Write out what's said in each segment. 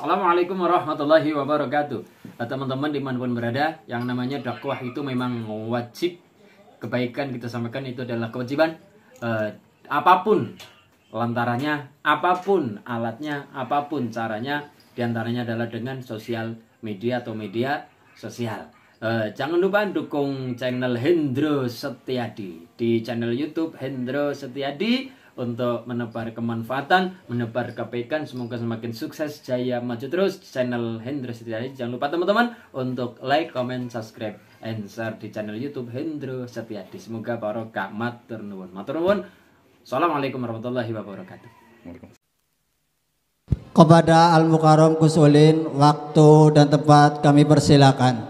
Assalamualaikum warahmatullahi wabarakatuh nah, Teman-teman dimanapun berada Yang namanya dakwah itu memang wajib Kebaikan kita sampaikan itu adalah kewajiban eh, Apapun Lantarannya apapun Alatnya apapun caranya Di antaranya adalah dengan sosial media atau media sosial eh, Jangan lupa dukung channel Hendro Setiadi Di channel Youtube Hendro Setiadi untuk menebar kemanfaatan, menebar kebaikan. Semoga semakin sukses, jaya, maju terus. Channel Hendro Setiadi. Jangan lupa teman-teman untuk like, comment, subscribe, and share di channel YouTube Hendro Setiadi. Semoga barokah matur nuwun. Matur nuwun. Assalamualaikum warahmatullahi wabarakatuh. Kepada Al Mukarram Kusulin, waktu dan tempat kami persilakan.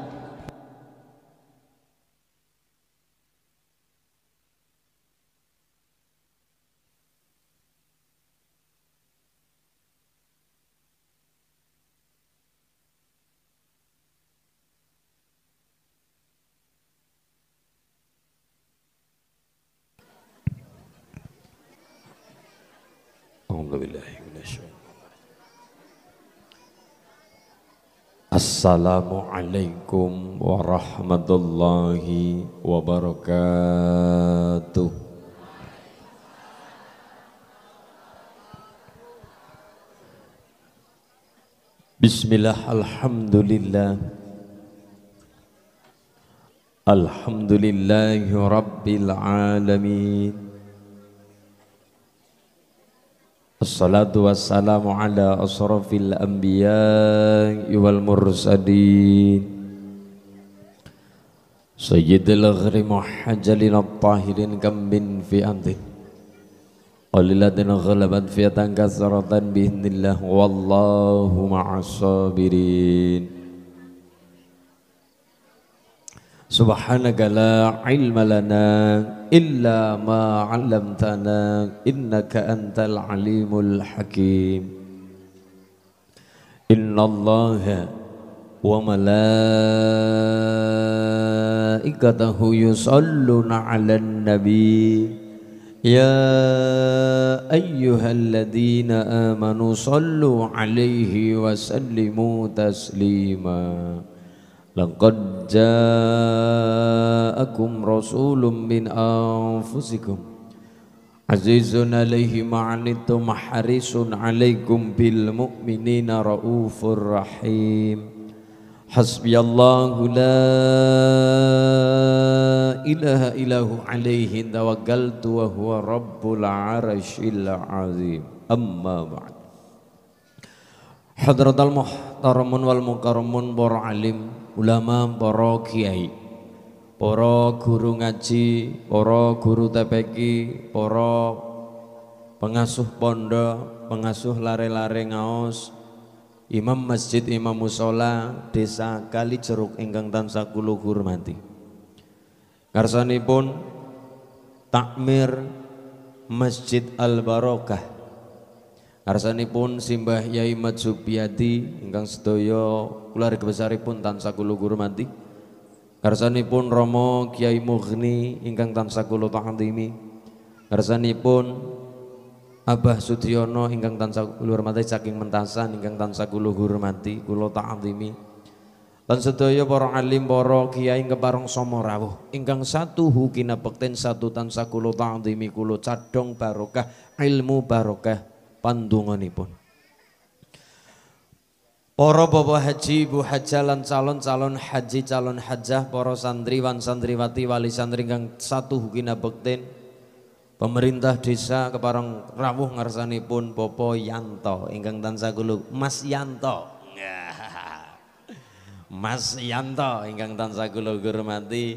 Assalamualaikum warahmatullahi wabarakatuh Bismillah alhamdulillah Alhamdulillahi rabbil alamin Assalatu wassalamu ala asrafil anbiya wal mursalin Sayyidil ghri muhajjalin at-tahirin kam bin fi'atin Qalilatin ghalabat fi'atan kasratan bihinillah Wallahu ma'asabirin سبحانك لا علم لنا إلا ما علمتنا إنك أنت العليم الحكيم إن الله وملائكته يصلون على النبي يا أيها الذين آمنوا صلوا عليه وسلموا تسليماً لقد جاءكم رسول من أنفسكم عزيز عليه ما عنتم حريص عليكم بالمؤمنين رؤوف رحيم حسبي الله لا إله إلا هو عليه توكلت وهو رب العرش العظيم أما بعد حضرة المحترمون والمكرمون بر عليم ulama para kiai para guru ngaji para guru TPQ para pengasuh pondok pengasuh lare-lare ngaos imam masjid imam musola desa kali jeruk ingkang tansah kula hormati karsanipun takmir Masjid Al Barokah Arsanipun Simbah Yai Mat Subyadi ingkang sedaya keluarga besaripun tansah kula hormati. Garsanipun Romo Kiai Mughni ingkang tansah kula tahdimi. pun Abah Sudiono ingkang tansah kula hormati saking Mentasan ingkang tansah kula hormati, kula tahdimi. Lan sedaya para alim, para kiai kepareng sama rawuh ingkang satu hukina bekten satu tansah kula tahdimi kula cadong barokah ilmu barokah pandunganipun. Para bapak haji, ibu hajalan calon-calon haji, calon hajah, para santriwan, santriwati, wali santri kang satu hukina bektin, pemerintah desa keparang rawuh pun Bopo Yanto ingkang tansah kula Mas Yanto. Mas Yanto ingkang tansah kula hormati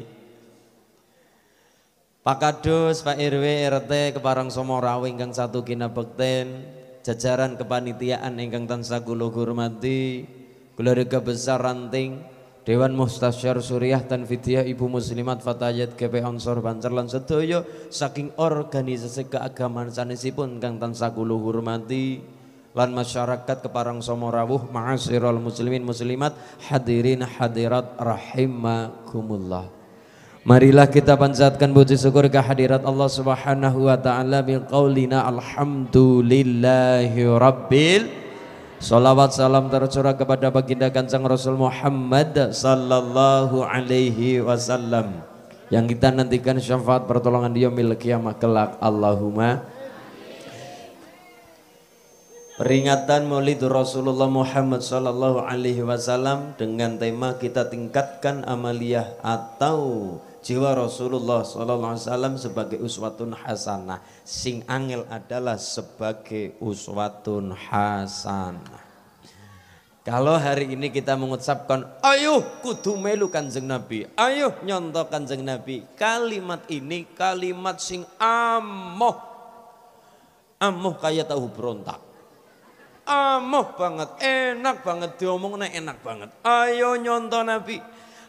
Pak Kadus, Pak RW, RT, Keparang Somorawe Enggang satu kina bekten, jajaran kepanitiaan Enggang tansah kula hormati, keluarga besar ranting, Dewan Mustasyar Suriah dan Fidyah Ibu Muslimat Fatayat GP Ansor Banjar lan saking organisasi keagamaan sanesipun Enggang tansah kula hormati lan masyarakat Keparang Somorawuh ma'asirul muslimin muslimat hadirin hadirat rahimakumullah. Marilah kita panjatkan puji syukur kehadirat Allah Subhanahu wa taala qaulina alhamdulillahi rabbil Salawat salam tercurah kepada baginda kanjeng Rasul Muhammad sallallahu alaihi wasallam yang kita nantikan syafaat pertolongan dia milik kiamat kelak Allahumma Peringatan Maulid Rasulullah Muhammad sallallahu alaihi wasallam dengan tema kita tingkatkan amaliyah atau jiwa Rasulullah sallallahu alaihi wasallam sebagai uswatun hasanah. Sing angel adalah sebagai uswatun hasanah. Kalau hari ini kita mengucapkan ayo kudu melu kanjeng Nabi, ayo nyontok kanjeng Nabi. Kalimat ini kalimat sing amoh. Amoh kayak tahu berontak. Amoh banget, enak banget diomongnya enak banget. Ayo nyontok Nabi.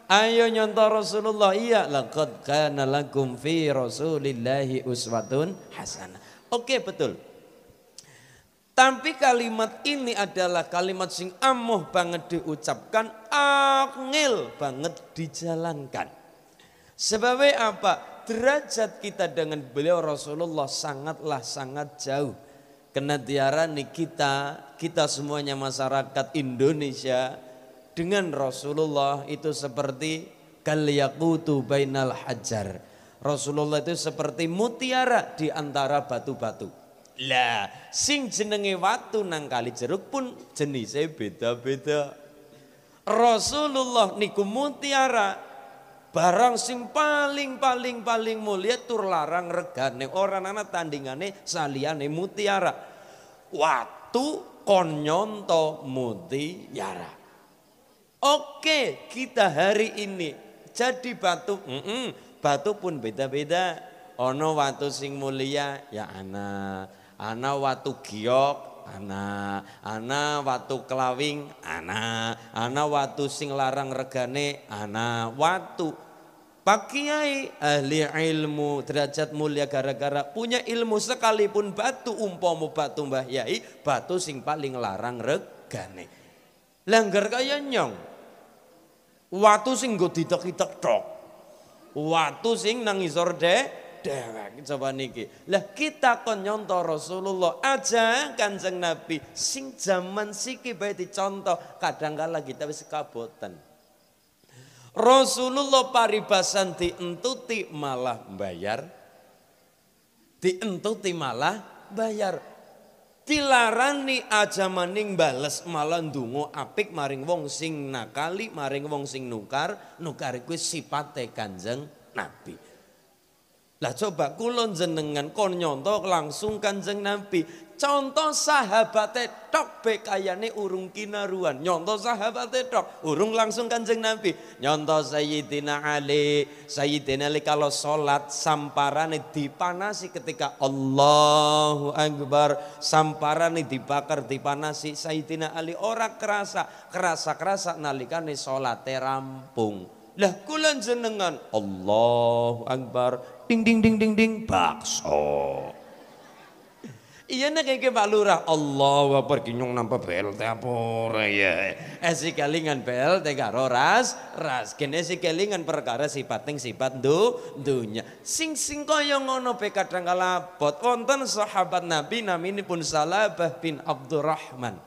Ayo nyontoh Rasulullah. Iya, laqad kana lakum fi Rasulillahi uswatun hasanah. Oke, betul. Tapi kalimat ini adalah kalimat sing amuh banget diucapkan, angel banget dijalankan. Sebab apa? Derajat kita dengan beliau Rasulullah sangatlah sangat jauh. Kena tiara kita, kita semuanya masyarakat Indonesia dengan Rasulullah itu seperti kal tuh bainal hajar. Rasulullah itu seperti mutiara di antara batu-batu. Lah, sing jenenge watu nang kali jeruk pun jenisnya beda-beda. Rasulullah niku mutiara barang sing paling paling paling mulia tur larang regane ora ana tandingane saliyane mutiara. Watu konyonto mutiara. Oke, kita hari ini jadi batu. Mm -mm, batu pun beda-beda. Ono watu sing mulia ya ana, ana watu giok ana, ana watu kelawing ana, ana watu sing larang regane ana, watu Pak Kiai ahli ilmu derajat mulia gara-gara punya ilmu sekalipun batu umpomu batu Mbah Yai batu sing paling larang regane Langgar kaya nyong. Watu sing go didek-idek tok. Watu sing nang isor de dewek coba niki. Lah kita kon nyontoh Rasulullah aja Kanjeng Nabi sing zaman siki bae dicontoh kadang kala kita wis kaboten. Rasulullah paribasan dientuti malah bayar. Dientuti malah bayar dilarani aja maning bales malah ndonga apik maring wong sing nakali maring wong sing nukar nukar kuwi sipate Kanjeng Nabi lah coba kulon jenengan kon nyontok langsung Kanjeng Nabi Contoh sahabate tok bekayane urung kinaruan. Contoh sahabate tok urung langsung kanjeng Nabi. Nyontoh Sayyidina Ali. Sayyidina Ali kalau sholat samparane dipanasi ketika Allahu Akbar. Samparane dibakar dipanasi. Sayyidina Ali orang kerasa. Kerasa-kerasa nalikane sholate rampung. Lah kulan jenengan Allahu Akbar. Ding ding ding ding ding bakso. Iya nek iki Pak Lurah. Allah apa kinyong nampa BLT apa ora ya. Esi eh, kelingan BLT karo ras, ras kene si kelingan perkara ting sifat du, dunya. Sing sing kaya ngono be kadang kala bot wonten sahabat Nabi naminipun Salabah bin Abdurrahman.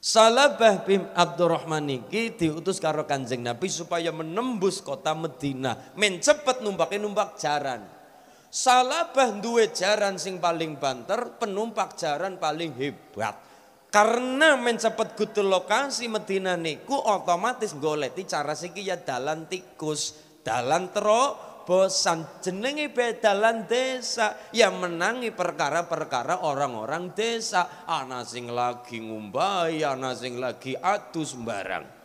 Salabah bin Abdurrahman ini diutus karo Kanjeng Nabi supaya menembus kota Madinah, mencepat numpak numpake numpak jaran. Salabah duwe jaran sing paling banter, penumpak jaran paling hebat. Karena mencepet gutul lokasi Medina niku otomatis goleti cara siki ya dalan tikus, dalan bosan jenenge bedalan desa, yang menangi perkara-perkara orang-orang desa, ana sing lagi ngumbai, ana sing lagi adus barang.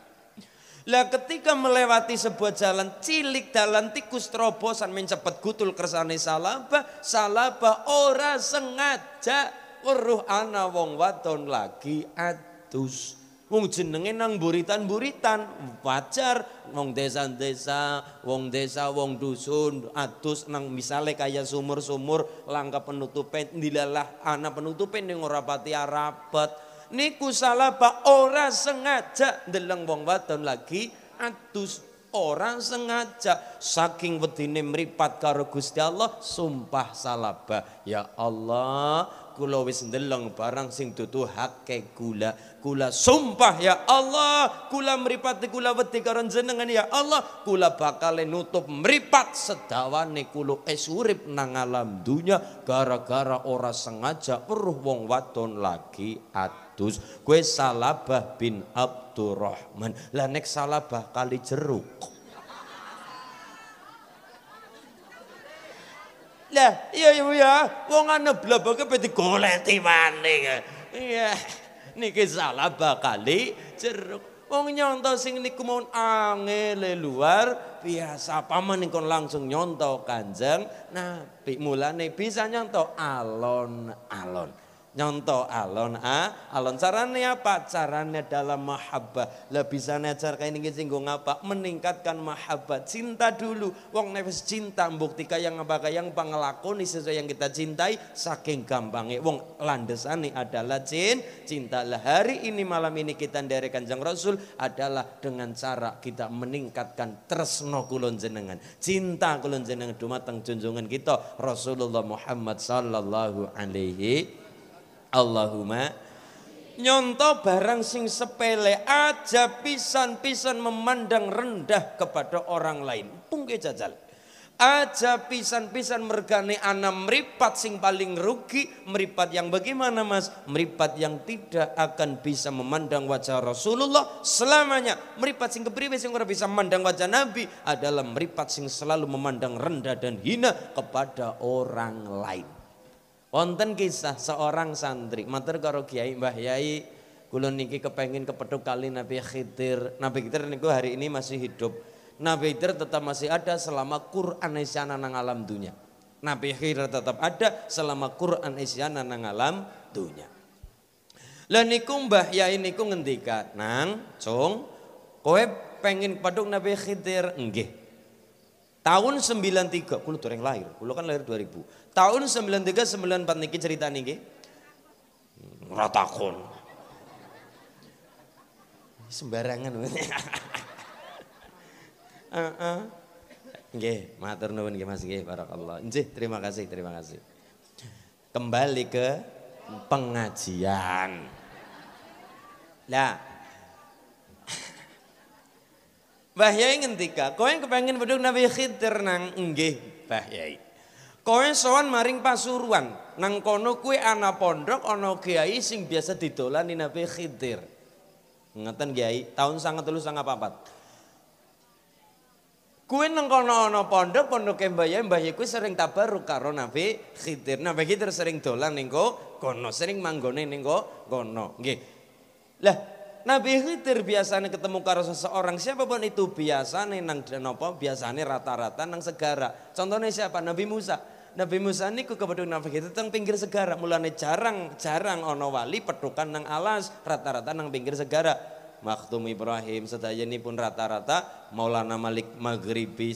Lah ketika melewati sebuah jalan cilik jalan tikus terobosan mencepet gutul kersane salabah, salabah ora sengaja weruh ana wong wadon lagi atus. Wong jenenge nang buritan-buritan, wajar wong desa-desa, wong desa, wong dusun, atus nang misale kaya sumur-sumur langka penutupen dilalah ana penutupen yang ora pati rapat niku pak ora sengaja ndeleng wong wadon lagi atus ora sengaja saking wedine meripat karo Gusti Allah sumpah salaba ya Allah kula wis ndeleng barang sing dudu hakke kula kula sumpah ya Allah kula mripati kula wedi karo jenengan ya Allah kula bakal nutup meripat sedawane kula es urip nang alam dunya gara-gara ora sengaja weruh wong wadon lagi at atus kue Salabah bin Abdurrahman lah nek Salabah kali jeruk lah iya iya ya wong ane blabake pe digoleti maning iya niki Salabah kali jeruk wong nyontoh sing niku mau angel e luar biasa paman niku langsung nyontoh kanjeng nabi mulane bisa nyontoh alon-alon nyontoh alon a alon caranya apa caranya dalam mahabbah lah bisa najar kayak ini singgung apa meningkatkan mahabbah cinta dulu wong nefes cinta bukti yang apa yang pengelakoni sesuai yang kita cintai saking gampangnya wong ini adalah cin cinta lah hari ini malam ini kita dari kanjeng rasul adalah dengan cara kita meningkatkan tresno kulon jenengan cinta kulon jenengan dumateng junjungan kita Rasulullah Muhammad sallallahu alaihi Allahumma nyonto barang sing sepele aja pisan-pisan memandang rendah kepada orang lain pungke jajal aja pisan-pisan mergane anak meripat sing paling rugi meripat yang bagaimana mas meripat yang tidak akan bisa memandang wajah Rasulullah selamanya meripat sing kepriwe sing ora bisa memandang wajah Nabi adalah meripat sing selalu memandang rendah dan hina kepada orang lain Wonten kisah seorang santri, matur karo Kiai Mbah Yai, kula niki kepengin kepethuk kali Nabi Khidir. Nabi Khidir niku hari ini masih hidup. Nabi Khidir tetap masih ada selama Quran isyana nang alam dunia. Nabi Khidir tetap ada selama Quran isyana nang alam dunia. Lah niku Mbah Yai niku ngendika, "Nang, Cung, kowe pengin kepethuk Nabi Khidir?" Nggih. Tahun 93, kula dereng lahir. Kula kan lahir 2000. Tahun 93 94 niki cerita niki. ratakon sembarangan Sembarangan. -uh. Oke, matur nuwun nggih Mas nggih barakallah. Nggih, terima kasih, terima kasih. Kembali ke pengajian. Nah, Mbah Yai ngendika, kowe yang kepengen Nabi Khidir nang nggih, Mbah Yai. Kowe sowan maring Pasuruan, nang kono kuwi ana pondok ana kiai sing biasa didolani Nabi Khidir. Ngeten kiai, tahun sangat sangat 1994. Kuwi nang kono ana pondok, pondok Mbah Yai, Mbah kuwi sering tabaruk karo Nabi Khidir. Nabi Khidir sering dolan ning kono, sering manggone ning kono. Nggih. Lah, Nabi Khidir biasanya ketemu karo seseorang siapapun itu biasanya nang dan biasa biasanya rata-rata nang segara. Contohnya siapa? Nabi Musa. Nabi Musa niku kepethuk nang kita teng pinggir segara. Mulane jarang-jarang ono wali petukan nang alas, rata-rata nang pinggir segara. Makhtum Ibrahim pun rata-rata Maulana Malik Maghribi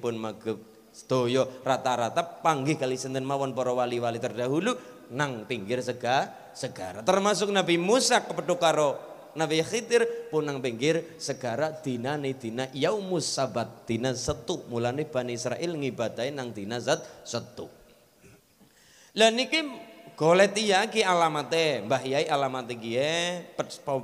pun Maghrib Stoyo rata-rata panggih kali senten mawon para wali-wali terdahulu nang pinggir sega segara termasuk Nabi Musa kepethuk karo Nabi Khidir punang pinggir segara dina ni dina yaumus sabat dina setu mulane Bani Israel ngibadai nang dina zat setu lah niki goleti ya ki alamate Mbah Yai alamate kiye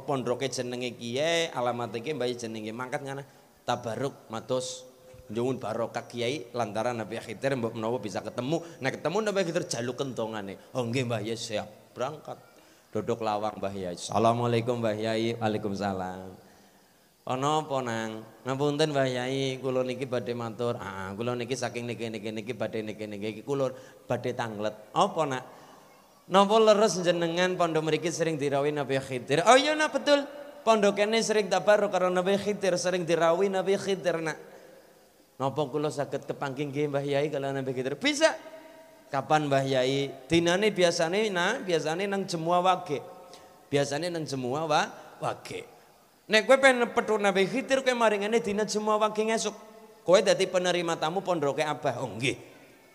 pondoke jenenge kiye alamate kiye Mbah jenenge mangkat ngana tabaruk matos nyuwun barokah kiai lantaran Nabi Khidir mbok menawa bisa ketemu nah ketemu Nabi Khidir jaluk kentongan nih oh nggih Mbah Yai siap berangkat duduk lawang Mbah Yai. Assalamualaikum Mbah Yai. Waalaikumsalam. Ana apa nang? Ngapunten Mbah Yai, kula niki badhe matur. Ah, kula niki saking niki niki niki badhe niki niki iki kula badhe tanglet. Apa nak? Napa leres jenengan pondok mriki sering dirawi Nabi Khidir? Oh iya nak betul. Pondok ini sering tabaru karo Nabi Khidir, sering dirawi Nabi Khidir nak. Napa kula saged kepangking nggih Mbah Yai kalau Nabi Khidir? Bisa. Kapan Mbah Yai? Dinane biasane nah, biasane nang jemua wage. Biasane nang jemua wa, wage. Nek kowe pengen pethu Nabi Khidir kowe maringane dina jemua wage ngesuk. Kowe dadi penerima tamu pondoke Abah. Oh nggih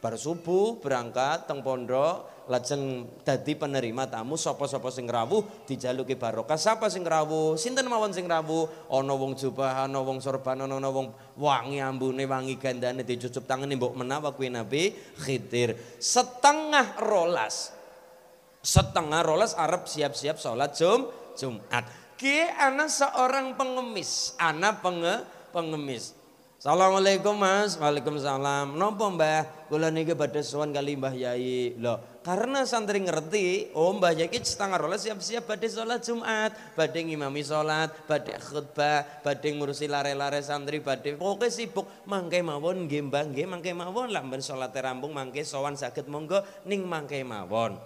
bar subuh berangkat teng pondok lajeng dadi penerima tamu sapa-sapa sing rawuh dijaluki barokah sapa sing rawuh sinten mawon sing rawuh ana wong jubah ana wong sorban ana wong wangi ambune wangi gandane dicucup tangane mbok menawa kuwi Nabi Khidir setengah rolas setengah rolas Arab siap-siap sholat jum Jumat ki ana seorang pengemis ana penge pengemis Assalamualaikum Mas. Waalaikumsalam. Nopo Mbah, kula niki badhe sowan kali Mbah Yai. Loh, karena santri ngerti, oh Mbah Yai setengah rolas siap-siap pada sholat Jumat, pada ngimami sholat, pada khutbah, pada ngurusi lare-lare santri, pada pokoke sibuk. Mangke mawon nggih Mbah, nggih mangke mawon lah sholat terambung, rampung mangke sowan sakit monggo ning mangke mawon.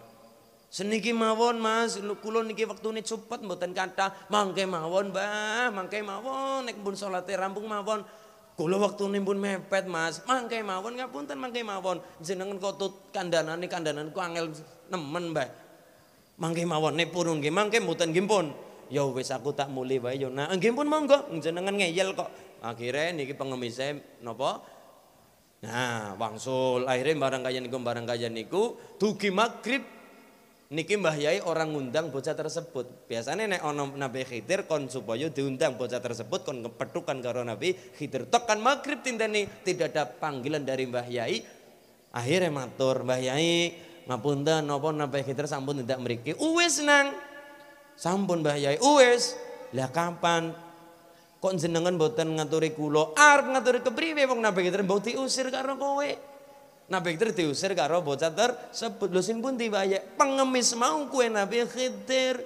Seniki mawon Mas, kulo niki ini cepet mboten kata Mangke mawon, Mbah, mangke mawon nek pun sholat e rampung mawon. Kula wektu nimpun mepet, Mas. Mangke mawon ten mangke mawon. Jenengan kok tut kandanan kandhananku angel nemen, Mbah. Mangke mawon nepurun nggih, mangke muten gimpon, pun. Ya aku tak muli wae ya. Nah, nggih pun monggo jenengan ngeyel kok. akhirnya niki pengemise nopo, Nah, wangsul akhirnya barang kaya niku barang niku dugi magrib niki Yai orang ngundang bocah tersebut. Biasanya nek ono Nabi Khidir kon supaya diundang bocah tersebut kon kepetukan karo Nabi Khidir tekan maghrib tindani tidak ada panggilan dari Yai. Akhirnya matur Yai ngapunten napa Nabi Khidir sampun tidak mriki. Uwis nang sampun Yai uwis. Lah kapan kok jenengan boten ngaturi kula arep ngaturi kepriwe wong Nabi Khidir mbok diusir karo kowe. Nabi Khidir diusir karo bocah tersebut. sebut sing pundi Mbak Yai? Pengemis mau kue Nabi Khidir.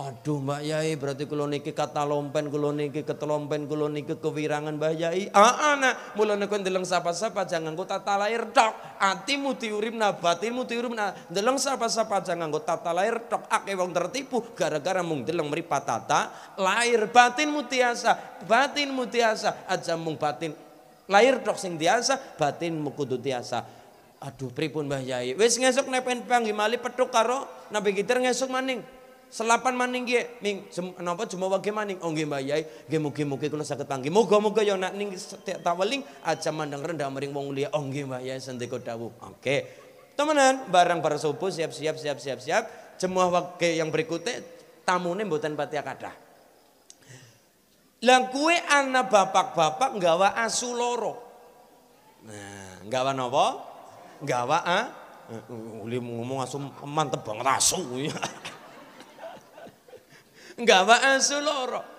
Aduh Mbak Yai, berarti kula niki kata lompen, kula niki ketelompen, kula niki kewirangan Mbak Yai. Ah anak, mulane kowe ndeleng sapa-sapa jangan kota tata lair tok. Atimu diurip nabatinmu diurip na. ndeleng sapa-sapa jangan kota tata lahir tok. Akeh wong tertipu gara-gara mung ndeleng mripat tata lahir batinmu tiasa, batinmu tiasa, aja mung batin Lahir tok sing biasa, batin mukudu tiasa Aduh pripun Mbah Yai. Wis ngesuk nepen panggi mali petuk karo nabi gitar ngesuk maning. Selapan maning ge ming jem, napa cuma ge maning. Oh nggih Mbah Yai, nggih mugi-mugi kula saged panggi. Muga-muga ya nak ning setiap taweling aja mandang rendah mering wong liya. Oh nggih Mbah Yai sendika dawuh. Oke. Okay. Temenan barang para sepuh siap-siap siap-siap siap. jemaah waktu yang berikutnya tamune mboten pati kadah. Lah kue anak bapak-bapak nggawa asu loro. Nah, nggawa napa? Nggawa ah, Uli ngomong asu mantep banget asu. nggawa asu loro.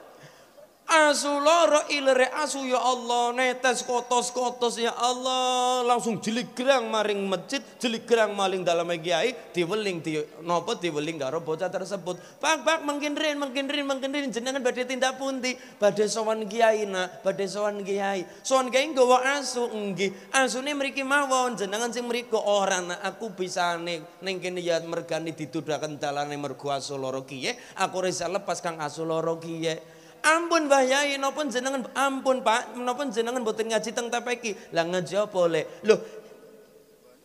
Asu loro ilere asu ya Allah netes kotos-kotos ya Allah langsung gerang maring masjid gerang maling dalam kiai diweling di nopo diweling karo bocah tersebut pak-pak mungkin rin mungkin rin mungkin rin jenengan badhe tindak pundi badhe sowan kiai na badhe sowan kiai sowan kiai nggawa asu nggih asune mriki mawon jenengan sing mriku ora na aku bisane neng kene ya mergani ditudaken dalane mergo asu loro kiye aku resa lepas kang asu loro kiye Ampun Mbah Yai nopun jenengan ampun Pak, nopun jenengan boten ngaji teng TPQ. Lah ngaji apa le? Loh,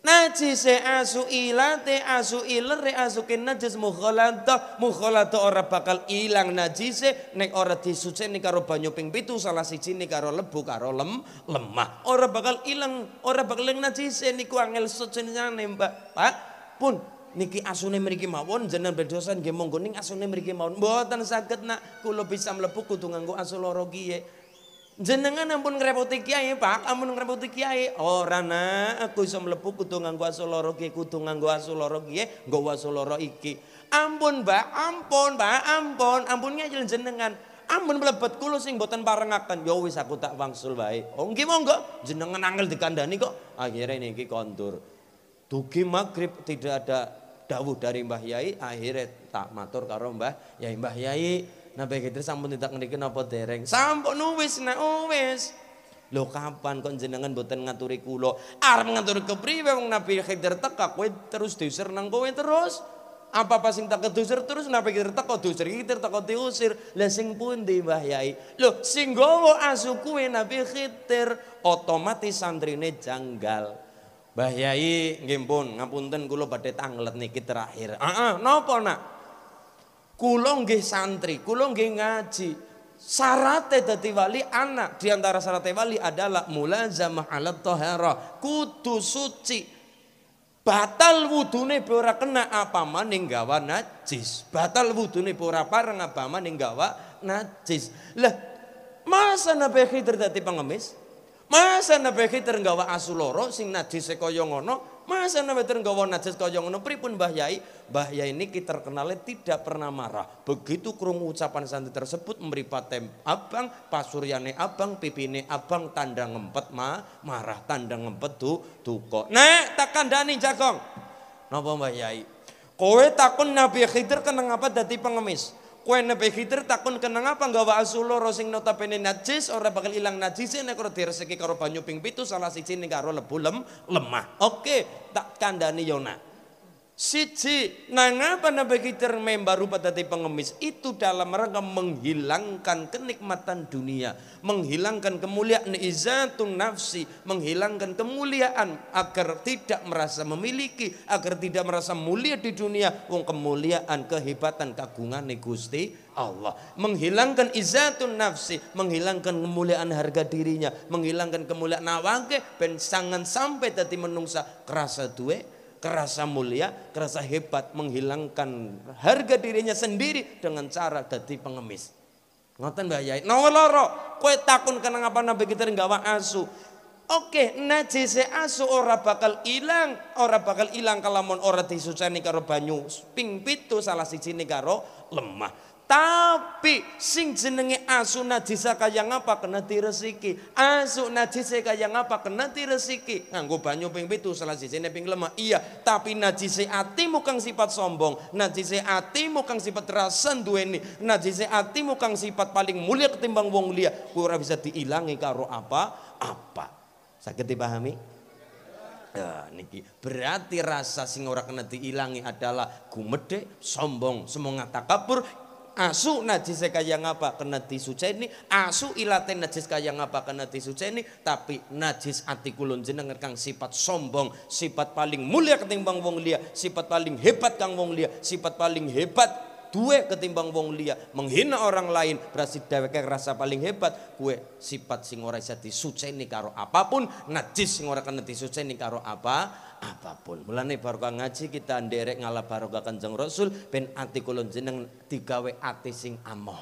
Najise asu ilate asu re asukin najis mukhalata mukholato ora bakal ilang najise nek ora disuceni karo banyu ping pitu salah siji nih karo lebu karo lem lemah ora bakal ilang ora bakal ilang najise niku angel sucenane Mbak Pak pun niki asune mriki mawon jeneng berdosa nggih monggo ning asune mriki mawon mboten saged nak kula bisa mlebu kudu nganggo asu loro kiye jenengan ampun ngrepoti kiai Pak ampun ngrepoti kiai ora nak aku iso mlebu kudu nganggo asu loro kiye kudu nganggo asu loro kiye nggo asu loro iki ampun Mbak ampun Mbak ampun ngajeng jenengan ampun mlebet kula sing mboten parengaken ya wis aku tak wangsul wae oh nggih monggo jenengan angel dikandani kok akhirnya niki kondur Dugi maghrib tidak ada dawuh dari Mbah Yai akhirnya tak matur karo Mbah Yai Mbah Yai Nabi Khidir sampun tidak ngeriki napa dereng sampun nuwis nek uwis Lho kapan kok jenengan boten ngaturi kulo Arep ngatur kepriwe wong Nabi Khidir teka kowe terus diusir nang kowe terus. Apa-apa sing tak kedusir terus Nabi Khidir teka diusir iki teka diusir. Lah sing pundi Mbah Yai? Lho sing gowo asu kuwe Nabi Khidir otomatis santrine janggal. Mbah Yai nggih pun ngapunten kula badhe tanglet niki terakhir. Heeh, napa nak? Kula nggih santri, kula nggih ngaji. syarat dadi wali anak di antara syarat wali adalah mulazamah alat thaharah, kudu suci batal wudune ora kena apa maning gawa najis batal wudune ora pareng apa maning gawa najis lah masa Nabi Khidir dadi pengemis Masa Nabi Khidir nggawa asu loro sing najise kaya ngono, masa Nabi Khidir nggawa najis kaya ngono pripun Mbah Yai? Mbah Yai kita kenalnya tidak pernah marah. Begitu krungu ucapan santri tersebut meripat tem abang, pasuryane abang, pipine abang tanda ngempet ma, marah tanda ngempet tu duka. Nek takkan dani Jagong. Napa Mbah Yai? Kowe takun Nabi Khidir keneng apa dadi pengemis? Kue nebe khidir takun kenang apa wa asulo rosing nota notabene najis orang bakal ilang najise nek ora direseki karo banyu ping pitu salah siji ini karo lebu lem lemah. Oke, tak kandani Yona. Siji nangapa napa kita membaru pada pengemis itu dalam rangka menghilangkan kenikmatan dunia, menghilangkan kemuliaan izatun nafsi, menghilangkan kemuliaan agar tidak merasa memiliki, agar tidak merasa mulia di dunia, wong kemuliaan, kehebatan, kagungan Gusti Allah. Menghilangkan izatun nafsi, menghilangkan kemuliaan harga dirinya, menghilangkan kemuliaan nawake, pensangan sampai tadi menungsa kerasa duit kerasa mulia, kerasa hebat menghilangkan harga dirinya sendiri dengan cara dadi pengemis. Ngoten Mbak Yai. Nomor loro, kowe takun kenang apa nabi kita wa asu. Oke, najise asu ora bakal hilang, ora bakal hilang ilang kalamun ora disucani karo banyu. Ping pitu salah siji karo lemah. Tapi sing jenenge asu najisa kaya ngapa kena diresiki. Asu najisa kaya ngapa kena diresiki. Nganggo banyu ping pitu salah ne ping lemah. Iya, tapi najise atimu kang sifat sombong, najise atimu kang sifat rasa duweni, najise atimu kang sifat paling mulia ketimbang wong liya, kuwi ora bisa diilangi karo apa? Apa. Sakit dipahami? Ya, niki berarti rasa sing ora kena diilangi adalah gumedhe, sombong, semangat takabur, asu najis kaya ngapa kena ceni, asu ilate najis kaya ngapa kena ceni, tapi najis ati kulon jenengan kang sifat sombong sifat paling mulia ketimbang wong Lia, sifat paling hebat kang wong Lia, sifat paling hebat duwe ketimbang wong Lia, menghina orang lain berarti dheweke rasa paling hebat kue sifat sing ora iso disuceni karo apapun najis sing ora kena disuceni karo apa apapun. Mulane barokah ngaji kita nderek ngalah barokah Kanjeng Rasul ben ati kula jeneng digawe ati sing amoh.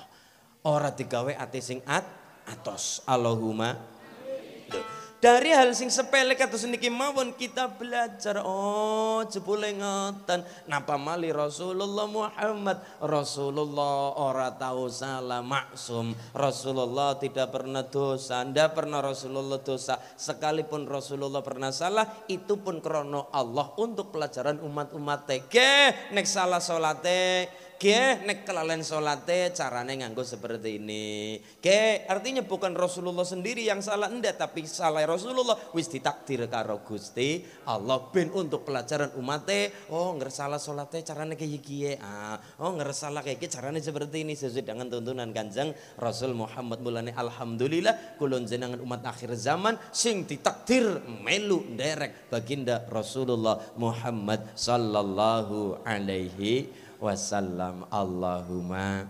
Ora digawe ati sing at atos. Allahumma. Amin. Dari hal sing sepele kata seniki mawon kita belajar oh jebule ngoten napa mali Rasulullah Muhammad Rasulullah ora tahu salah maksum Rasulullah tidak pernah dosa Anda pernah Rasulullah dosa sekalipun Rasulullah pernah salah itu pun krono Allah untuk pelajaran umat-umat tege nek salah solate. Geh nek kelalen solate carane nganggo seperti ini. Geh artinya bukan Rasulullah sendiri yang salah ndak tapi salah Rasulullah wis ditakdir karo Gusti Allah bin untuk pelajaran umate oh ngersalah solate carane kayak gini eh, ah oh ngersalah kayak gini carane seperti ini sesuai dengan tuntunan kanjeng Rasul Muhammad mulane alhamdulillah kulon jenengan umat akhir zaman sing ditakdir melu derek baginda Rasulullah Muhammad sallallahu alaihi wasallam Allahumma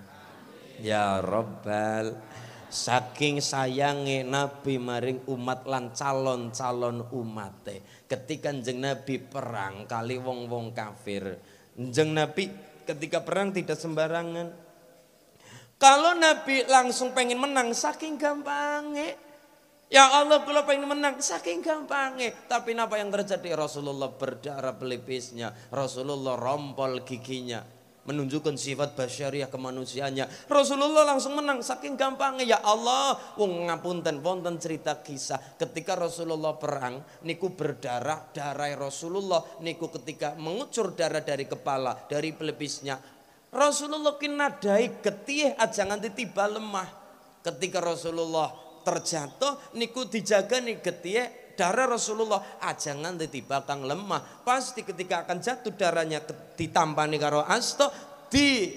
ya rabbal saking sayangi nabi maring umat lan calon-calon umate ketika jeng nabi perang kali wong-wong kafir jeng nabi ketika perang tidak sembarangan kalau nabi langsung pengen menang saking gampangnya Ya Allah kalau pengen menang saking gampangnya Tapi apa yang terjadi Rasulullah berdarah pelipisnya Rasulullah rompol giginya menunjukkan sifat basyariah kemanusiaannya. Rasulullah langsung menang saking gampangnya ya Allah. Wong ngapunten wonten cerita kisah ketika Rasulullah perang niku berdarah darah Rasulullah niku ketika mengucur darah dari kepala dari pelipisnya Rasulullah kinadai getih aja nganti tiba lemah ketika Rasulullah terjatuh niku dijaga nih getih darah Rasulullah ajangan ah, tiba kang lemah pasti ketika akan jatuh darahnya ditampani karo asto di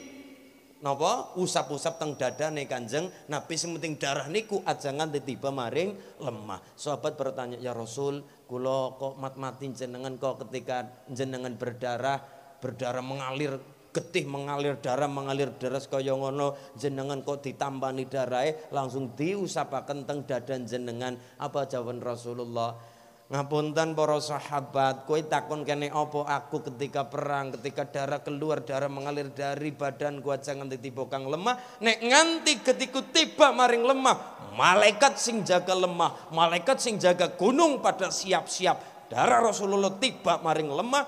napa usap-usap teng dada nih kanjeng nabi sementing darah niku ajangan ah, tiba maring lemah sahabat bertanya ya Rasul kula kok mat matin jenengan kok ketika jenengan berdarah berdarah mengalir getih mengalir darah mengalir deras kaya ngono jenengan kok ditambani darahe langsung diusapaken teng dadan jenengan apa jawaban Rasulullah Ngapunten para sahabat, kowe takon kene opo aku ketika perang, ketika darah keluar, darah mengalir dari badan gua jangan nganti tiba kang lemah, nek nganti ketika tiba maring lemah, malaikat sing jaga lemah, malaikat sing jaga gunung pada siap-siap. Darah Rasulullah tiba maring lemah,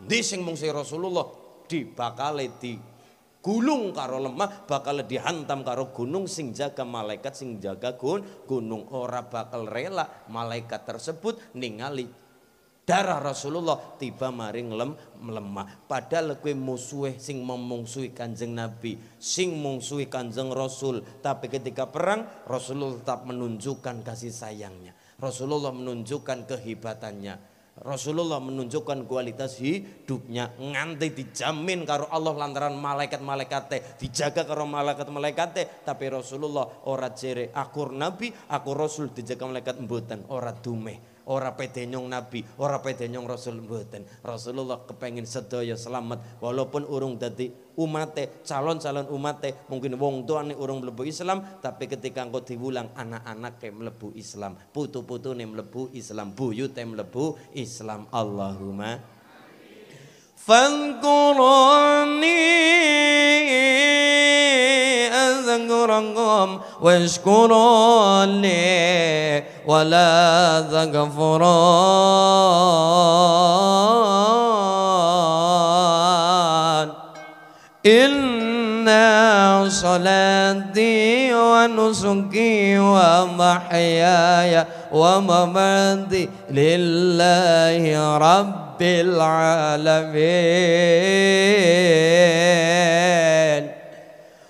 di sing mungsi Rasulullah bakal di gunung karo lemah bakal dihantam karo gunung sing jaga malaikat sing jaga gun, gunung ora bakal rela malaikat tersebut ningali darah Rasulullah tiba maring lem lemah padahal kowe musuhe sing memungsuhi Kanjeng Nabi sing mungsuhi Kanjeng Rasul tapi ketika perang Rasulullah tetap menunjukkan kasih sayangnya Rasulullah menunjukkan kehebatannya Rasulullah menunjukkan kualitas hidupnya nganti dijamin karo Allah lantaran malaikat-malaikat dijaga karo malaikat-malaikat tapi Rasulullah ora jere akur nabi aku rasul dijaga malaikat mboten ora dumeh ora nyong nabi, ora pedenyong rasul mboten. Rasulullah kepengin sedaya selamat walaupun urung dadi umate, calon-calon umate, mungkin wong tuane urung mlebu Islam, tapi ketika engko diwulang anak anak yang mlebu Islam, putu nih mlebu Islam, yang mlebu Islam. Allahumma فاذكروني ذكركم واشكروا لي ولا تكفروا إن صلاتي ونسكي ومحياي ومماتي لله رب العالمين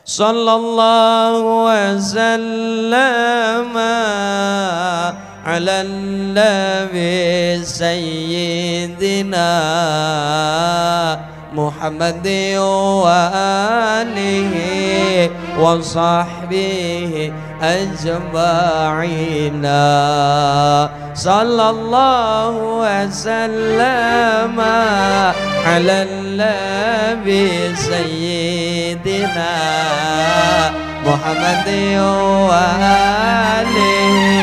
صلى الله وسلم على النبي سيدنا محمد وآله وصحبه أجمعين صلى الله وسلم على النبي سيدنا محمد وآله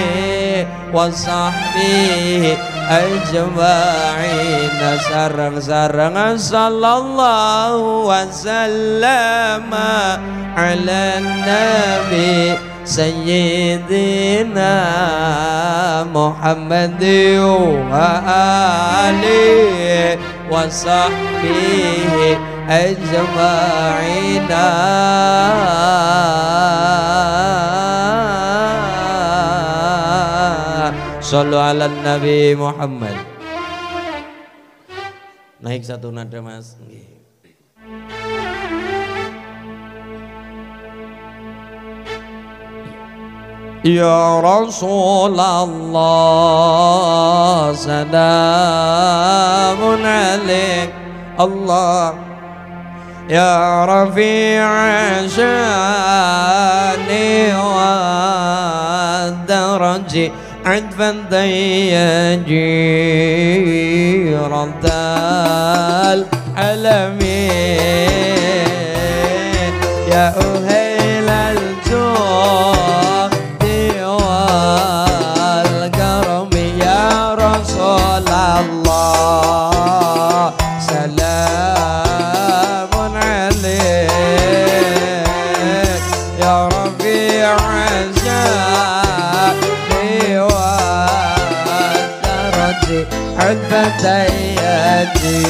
wasahbihi ajma'in sarang-sarang sallallahu wasallam ala nabi سيدنا محمد وآله وصحبه أجمعين Sallu ala Nabi Muhammad. Naik satu nada mas. يا رسول الله سلام عليك الله يا رفيع شاني والدرجي عدفا ضيجيرا دال العلمين يا أهيل الجود والقرم يا رسول الله سلام عليك يا ربي عزيز حياتي حب حياتي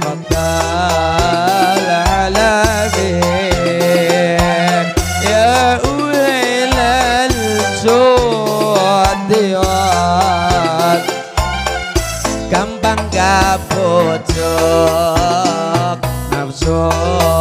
مطال على بيك يا ويل الجود ديوان كم بانجا بوتوك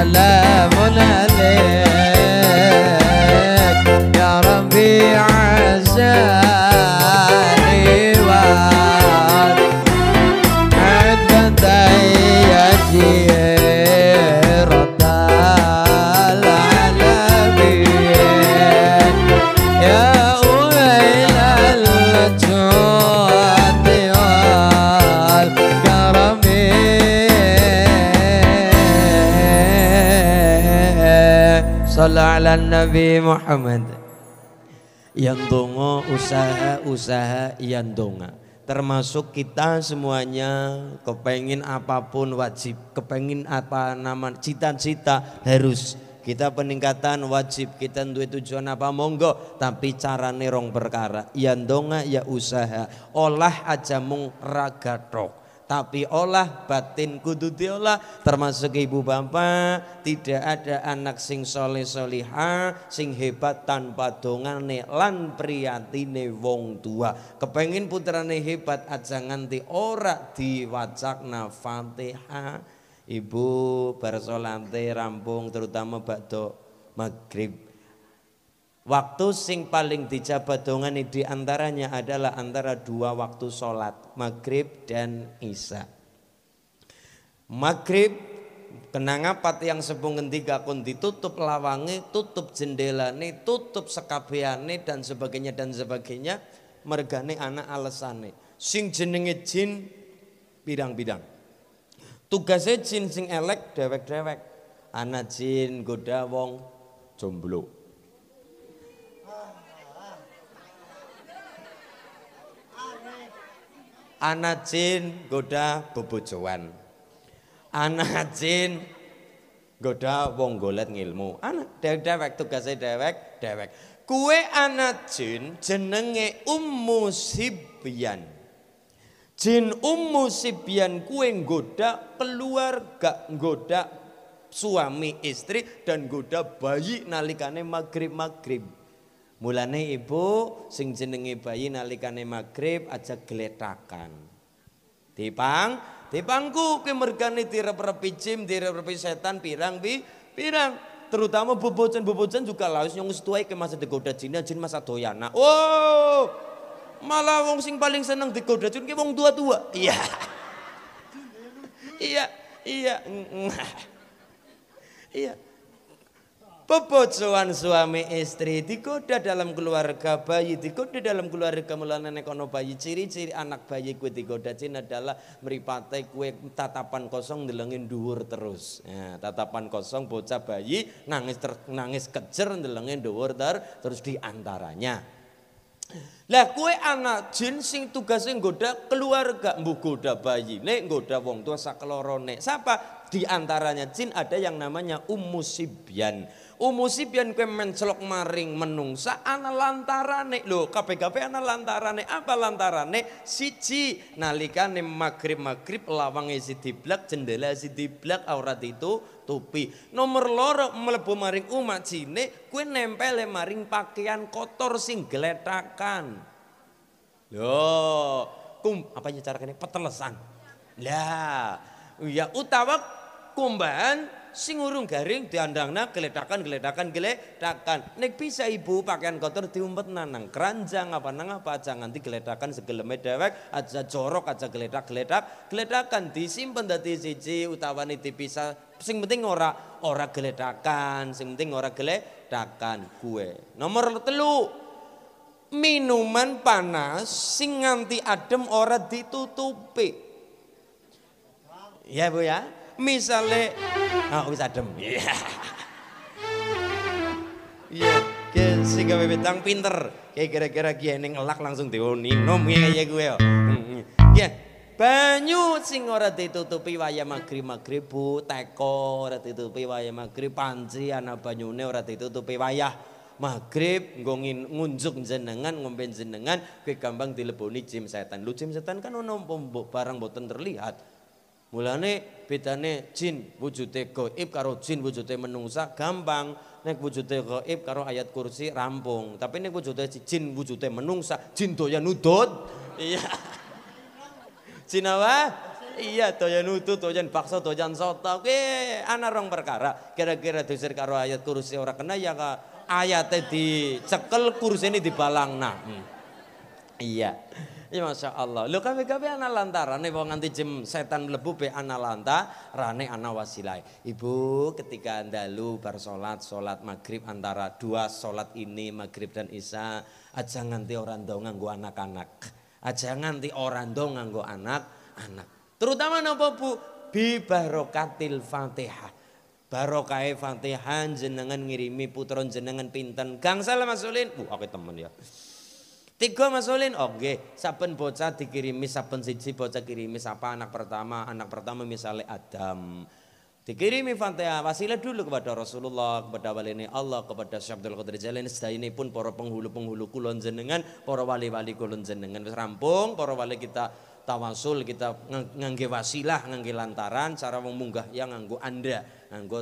love. ala Nabi Muhammad yang dongo usaha-usaha yang dongo termasuk kita semuanya kepengin apapun wajib kepengin apa nama cita-cita harus kita peningkatan wajib kita duwe tujuan apa monggo tapi carane rong perkara yang dongo ya usaha olah aja mung ragatok tapi olah batin kudu diolah termasuk ibu bapak tidak ada anak sing soleh soliha sing hebat tanpa dongane lan priyatine wong tua kepengin putrane hebat aja nganti ora diwacakna Fatihah ibu bar rampung terutama bakdo maghrib Waktu sing paling dijabat ini diantaranya adalah antara dua waktu sholat Maghrib dan Isya Maghrib apa yang sepung ketiga kun ditutup lawangi, tutup jendela nih, tutup sekabiane dan sebagainya dan sebagainya. Mergane anak alesane. Sing jenenge jin bidang-bidang. Tugasnya jin sing elek dewek-dewek. Anak jin goda wong jomblo anak jin goda bobojoan anak jin goda wong golet ngilmu anak dewek dewek tugasnya dewek dewek kue anak jin jenenge ummu jin ummu sibyan kue goda keluarga goda suami istri dan goda bayi nalikane maghrib maghrib Mulane ibu sing jenenge bayi nalikane magrib aja geletakan. Dipang, dipangku ke mergane direp-repi jim, direp-repi setan pirang bi pirang. Terutama bobojan-bobojan juga laus yang setuai ke masa digoda jin jin masa doyana. Oh, malah wong sing paling seneng digoda jin ke wong tua-tua. Iya. iya, iya. Iya. Pebocoran suami istri dikoda dalam keluarga bayi, dikoda dalam keluarga mulane nekono bayi ciri-ciri anak bayi kue dikoda cina adalah meripatai kue tatapan kosong ndelengin duur terus. Ya, tatapan kosong bocah bayi nangis ter, nangis kejer ndelengin duur ter, terus diantaranya lah kue anak jin sing tugasnya goda keluarga, mbuh goda bayi, nek goda wong tua sakelorone. Siapa? diantaranya jin ada yang namanya umusibian umusi pian mencelok maring menungsa ana lantarane lo KPKP ana lantarane apa lantarane siji nalikane magrib-magrib lawange di diblak jendela si diblak aurat itu tupi nomor loro melebu maring umat sini kue nempel maring pakaian kotor sing geletakan Lo kum apa cara kene petelesan lah ya utawa kumbahan Singurung garing diandangna geledakan geledakan geledakan nek bisa ibu pakaian kotor diumpet nanang keranjang apa nang apa aja nganti geledakan segeleme dewek aja jorok aja geledak geledak geledakan disimpen dadi siji utawani dipisah sing penting ora ora geledakan sing penting ora geledakan gue nomor telu minuman panas sing nganti adem ora ditutupi. Ya Bu ya. misale ah wis adem iya iya ge sing wetang pinter kaya kira-kira kiye ning elak langsung diminum kaya kuwe yo iya banyu sing ora ditutupi waya magrib magrib bu teko ora ditutupi waya magrib panci ana banyune ora ditutupi waya magrib ngongin ngunjuk jenengan ngomben jenengan kuwi gampang dileboni jin setan lu jin setan kan ono pombok barang boten terlihat Mulane bedane jin wujude gaib karo jin wujude menungsa gampang, nek wujude gaib karo ayat kursi rampung. Tapi nek wujude jin wujude menungsa, jin doya nudut. Iya. Jin apa? Iya toya nutut, doyan bakso, doyan soto. Oke, ana rong perkara. Kira-kira dusir karo ayat kursi ora kena ya ka ayate dicekel kursi ini dibalangna. Hmm. Iya. Ya Masya Allah. lo kami kami anak rane Nih nganti jam setan lebu be anak lanta. Rane anak wasilai. Ibu ketika anda lu bersolat. Solat maghrib antara dua solat ini. Maghrib dan isya. Aja nganti orang dong nganggu anak-anak. Aja nganti orang dong nganggu anak-anak. Terutama nopo bu. bi barokatil fatihah barokah Fatihan jenengan ngirimi putron jenengan pinten gangsal salah masulin, bu oke temen ya. Tiga Mas Ulin, oh saben bocah dikirimi saben siji bocah kirimi siapa anak pertama, anak pertama misalnya Adam. Dikirimi Fatihah wasilah dulu kepada Rasulullah, kepada wali ini Allah, kepada Syabdul Qadir Jalani ini pun para penghulu-penghulu kulon jenengan, para wali-wali kulon jenengan rampung, para wali kita tawasul kita ngangge wasilah, ngangge lantaran cara memunggah yang nganggu Anda, nganggu,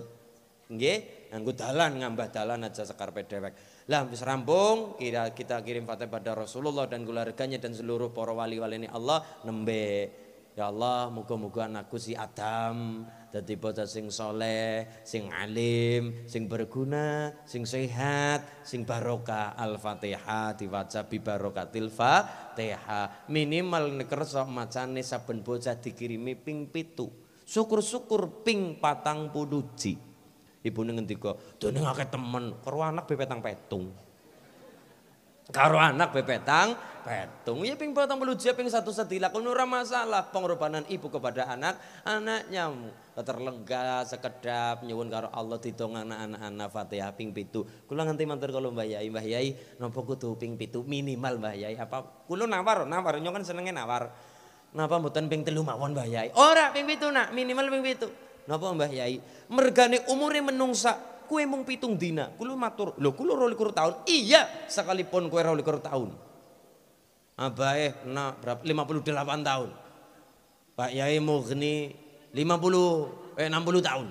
nggih, nganggo dalan ngambah dalan aja sekarpe dewek. Lah habis rampung kita, kita kirim fatwa pada Rasulullah dan keluarganya dan seluruh para wali wali ini Allah nembe. Ya Allah muka-muka anakku si Adam tadi bocah sing soleh, sing alim, sing berguna, sing sehat, sing barokah. Al-Fatihah diwaca bi barokatil Fatihah. Minimal nekerso macane saben bocah dikirimi ping pitu. Syukur-syukur ping patang puluh ji. Ibu ngendika, "Dene akeh temen, karo anak bepetang petung." Karo anak bepetang petung. Ya ping 80 jam ping satu sedilak kunurah masalah pengorbanan ibu kepada anak anaknya terlega, sekedap nyewon karo Allah ditung anak-anak Fatihah ping pitu. Kulah nganti menteri kalau Mbah Yai, Mbah Yai napa kutu ping pitu minimal Mbah Yai apa kulo nawar, nawar nyokan senengnya nawar. Napa mboten ping telu mawon Mbah Yai? Ora ping pitu nak, minimal ping pitu. Napa Mbah Yai? Mergane umure menungsa kue mung pitung dina. Kulo matur, lho kulo rolikur tahun. Iya, sekalipun kue rolikur tahun. Abae ah, na berapa? 58 tahun. Pak Yai Mughni 50 eh 60 tahun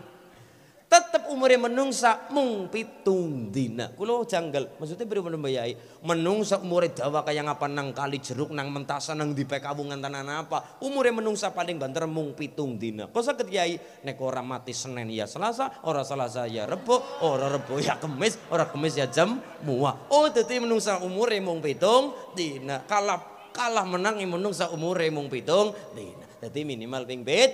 tetap umurnya menungsa mung pitung dina. Kulo janggal, maksudnya beri bener bayai. Menungsa umurnya dawa yang ngapa nang kali jeruk nang mentasa nang di pekawungan tanah apa. umurnya menungsa paling banter mung pitung dina. Kok sakit kiai nek orang mati Senin ya Selasa, orang Selasa ya Rebo, orang Rebo ya Kamis, orang Kamis ya jam mua. Oh, dadi menungsa umurnya mung pitung dina. Kalah kalah menang menungsa umurnya mung pitung dina. jadi minimal ping pit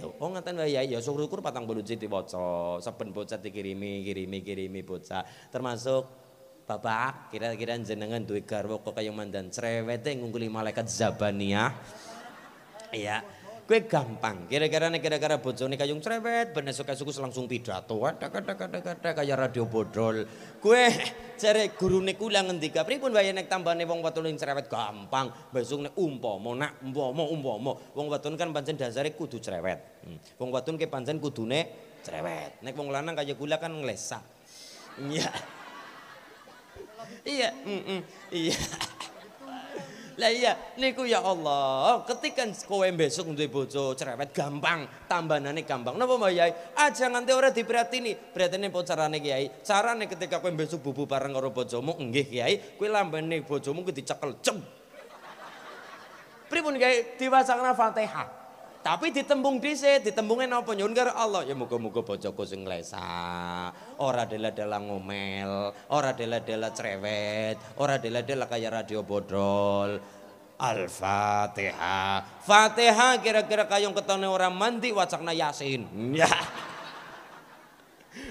itu. Oh ngatain wae ya, ya syukur-syukur patang bulu jiti waca, saben bocah dikirimi, kirimi, kirimi bocah. Termasuk Bapak kira-kira jenengan duwe garwa kok kaya mandan cerewete ngungkuli malaikat Zabania, Iya. Kue gampang. Kira-kira nih kira-kira bojone kayung cerewet, ben suka suku langsung pidato. Ada kayak radio bodol. Kue cari guru nih kulang pun pripun wayahe nek tambane wong watune cerewet gampang. Besok umpo, mau nak umpo, mau wong batun kan pancen dasare kudu cerewet. Hmm. Wong ke pancen kudune cerewet. Nek wong lanang kayak kula kan nglesak. Iya. Iya, mm, mm. iya. Lah iya, niku ya Allah, ketika kowe besok duwe bojo cerewet gampang, tambanane gampang. Napa Mbak Yai? Aja nganti ora dipriatini. Priatine apa carane Kiai? Carane ketika kowe besok bubu bareng karo bojomu, nggih Kiai, kowe lambene bojomu kudu dicekel. Cem. Pripun Kiai diwasakna Fatihah. Tapi ditembung dhisik, ditempunge napa nyuwun karo Allah. Ya muga-muga bojoku sing lesak, ora dela-dela ngomel, ora dela-dela cerewet, ora dela-dela kaya radio bodol. Al-Fatihah. Fatihah kira-kira kayong ketone orang mandi wacana Yasin. Ya.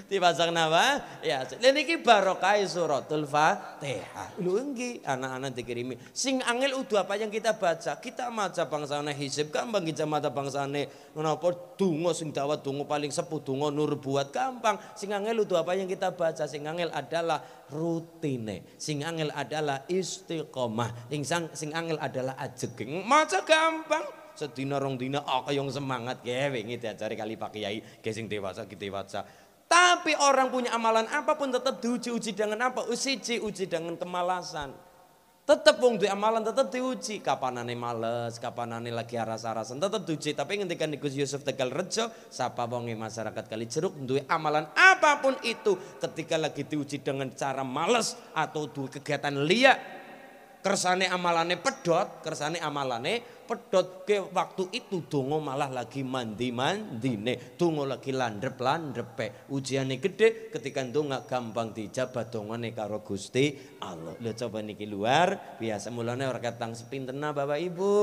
Dipasang napa? Ya. Lan ini barokah suratul Fatihah. Luenggi enggi anak-anak dikirimi. Sing angel udu apa yang kita baca? Kita maca bangsana hisib gampang kita maca bangsane kenapa donga sing dawat donga paling sepuh donga nur buat gampang. Sing angel udu apa yang kita baca? Sing angel adalah rutine. Sing angel adalah istiqomah. Sing sing angel adalah ajegeng. Maca gampang sedina rong dina akeh yang semangat ya wingi diajari kali Pak Kiai ge dewasa kita dewasa tapi orang punya amalan apapun tetap diuji-uji dengan apa? Usiji uji dengan kemalasan. Tetap wong duwe amalan tetap diuji. Kapanane males, kapanane lagi aras-arasan tetap diuji. Tapi ketika Gus Yusuf Tegal Rejo, siapa wonge masyarakat kali jeruk untuk amalan apapun itu ketika lagi diuji dengan cara males atau duwe kegiatan liak, kersane amalane pedot, kersane amalane pedot ke waktu itu donga malah lagi mandi mandi nih, tungo lagi landrep-landrepe. ujiannya gede ketika nggak gampang dijabat ne karo Gusti Allah. lo coba niki luar biasa mulanya orang katang sepintena Bapak Ibu.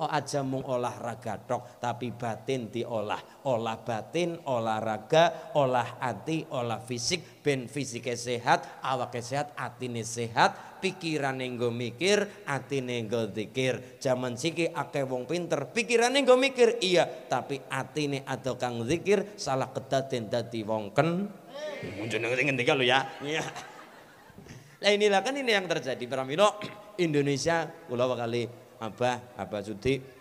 Oh, aja mung olahraga tok tapi batin diolah olah batin olahraga olah hati olah fisik ben fisike sehat awake sehat atine sehat pikiran nenggo mikir atine nenggo zikir zaman siki akeh wong pinter pikiran nggo mikir iya tapi atine ada kang zikir salah ketat dati wong ken jenenge ingin tinggal lho ya iya lah inilah kan ini yang terjadi pramila Indonesia kula kali apa apa cuti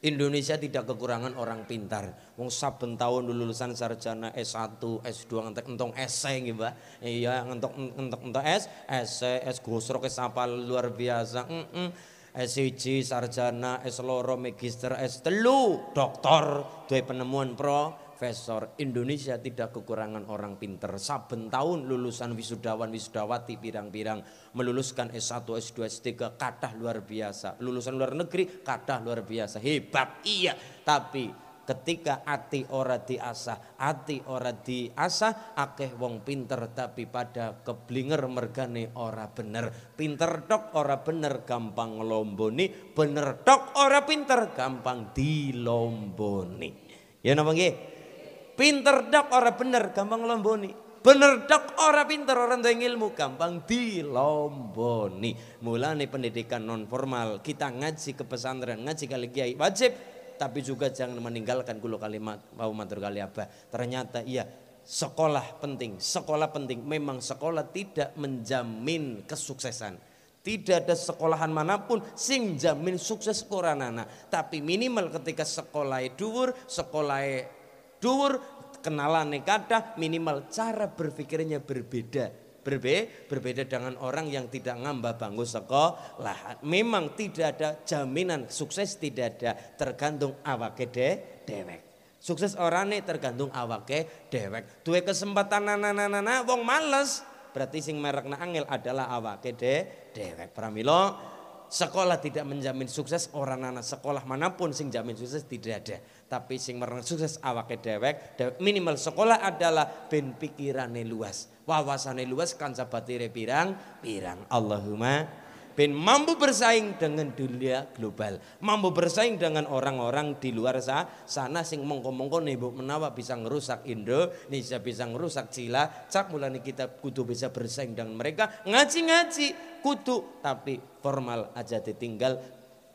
Indonesia tidak kekurangan orang pintar. Wong saben tahun lulusan sarjana S1, S2 ngentek entong esai eh, nggih, Mbak. Iya, ngentok ngentok entok S, S, eh, S gosrok, apa luar biasa. Mm -mm. S1 sarjana, S2 magister, S3 doktor, dua penemuan profesor. Indonesia tidak kekurangan orang pinter. Saben tahun lulusan wisudawan wisudawati pirang-pirang meluluskan S1, S2, S3 kadah luar biasa. Lulusan luar negeri kadah luar biasa. Hebat iya, tapi Ketika ati ora diasah, ati ora diasah, akeh wong pinter tapi pada keblinger mergane ora bener. Pinter tok ora bener gampang lomboni. bener tok ora pinter gampang dilomboni. Ya napa nggih? Pinter tok ora bener gampang lomboni. bener dok orang pinter orang tuh ilmu gampang dilomboni mulane pendidikan non formal kita ngaji ke pesantren ngaji kali kiai wajib tapi juga jangan meninggalkan kulo kalimat mau matur kali apa. Ternyata iya sekolah penting, sekolah penting. Memang sekolah tidak menjamin kesuksesan. Tidak ada sekolahan manapun sing jamin sukses sekolah anak, Tapi minimal ketika sekolah duur, sekolah duur kenalan kata minimal cara berpikirnya berbeda Berbe, berbeda dengan orang yang tidak ngambah bangku sekolah. Memang tidak ada jaminan sukses tidak ada tergantung awak de dewek. Sukses orang ini tergantung awake dewek. Dua kesempatan nana nana wong males berarti sing merekna angel adalah awak de dewek. Pramilo sekolah tidak menjamin sukses orang anak sekolah manapun sing jamin sukses tidak ada tapi sing merasa sukses awake dewek, dewek minimal sekolah adalah ben pikirane luas wawasane luas kan sabatire pirang pirang Allahumma ben mampu bersaing dengan dunia global mampu bersaing dengan orang-orang di luar sana sing mongko-mongko nebuk menawa bisa ngerusak Indonesia bisa ngerusak Cila cak mulane kita kudu bisa bersaing dengan mereka ngaji-ngaji kudu tapi formal aja ditinggal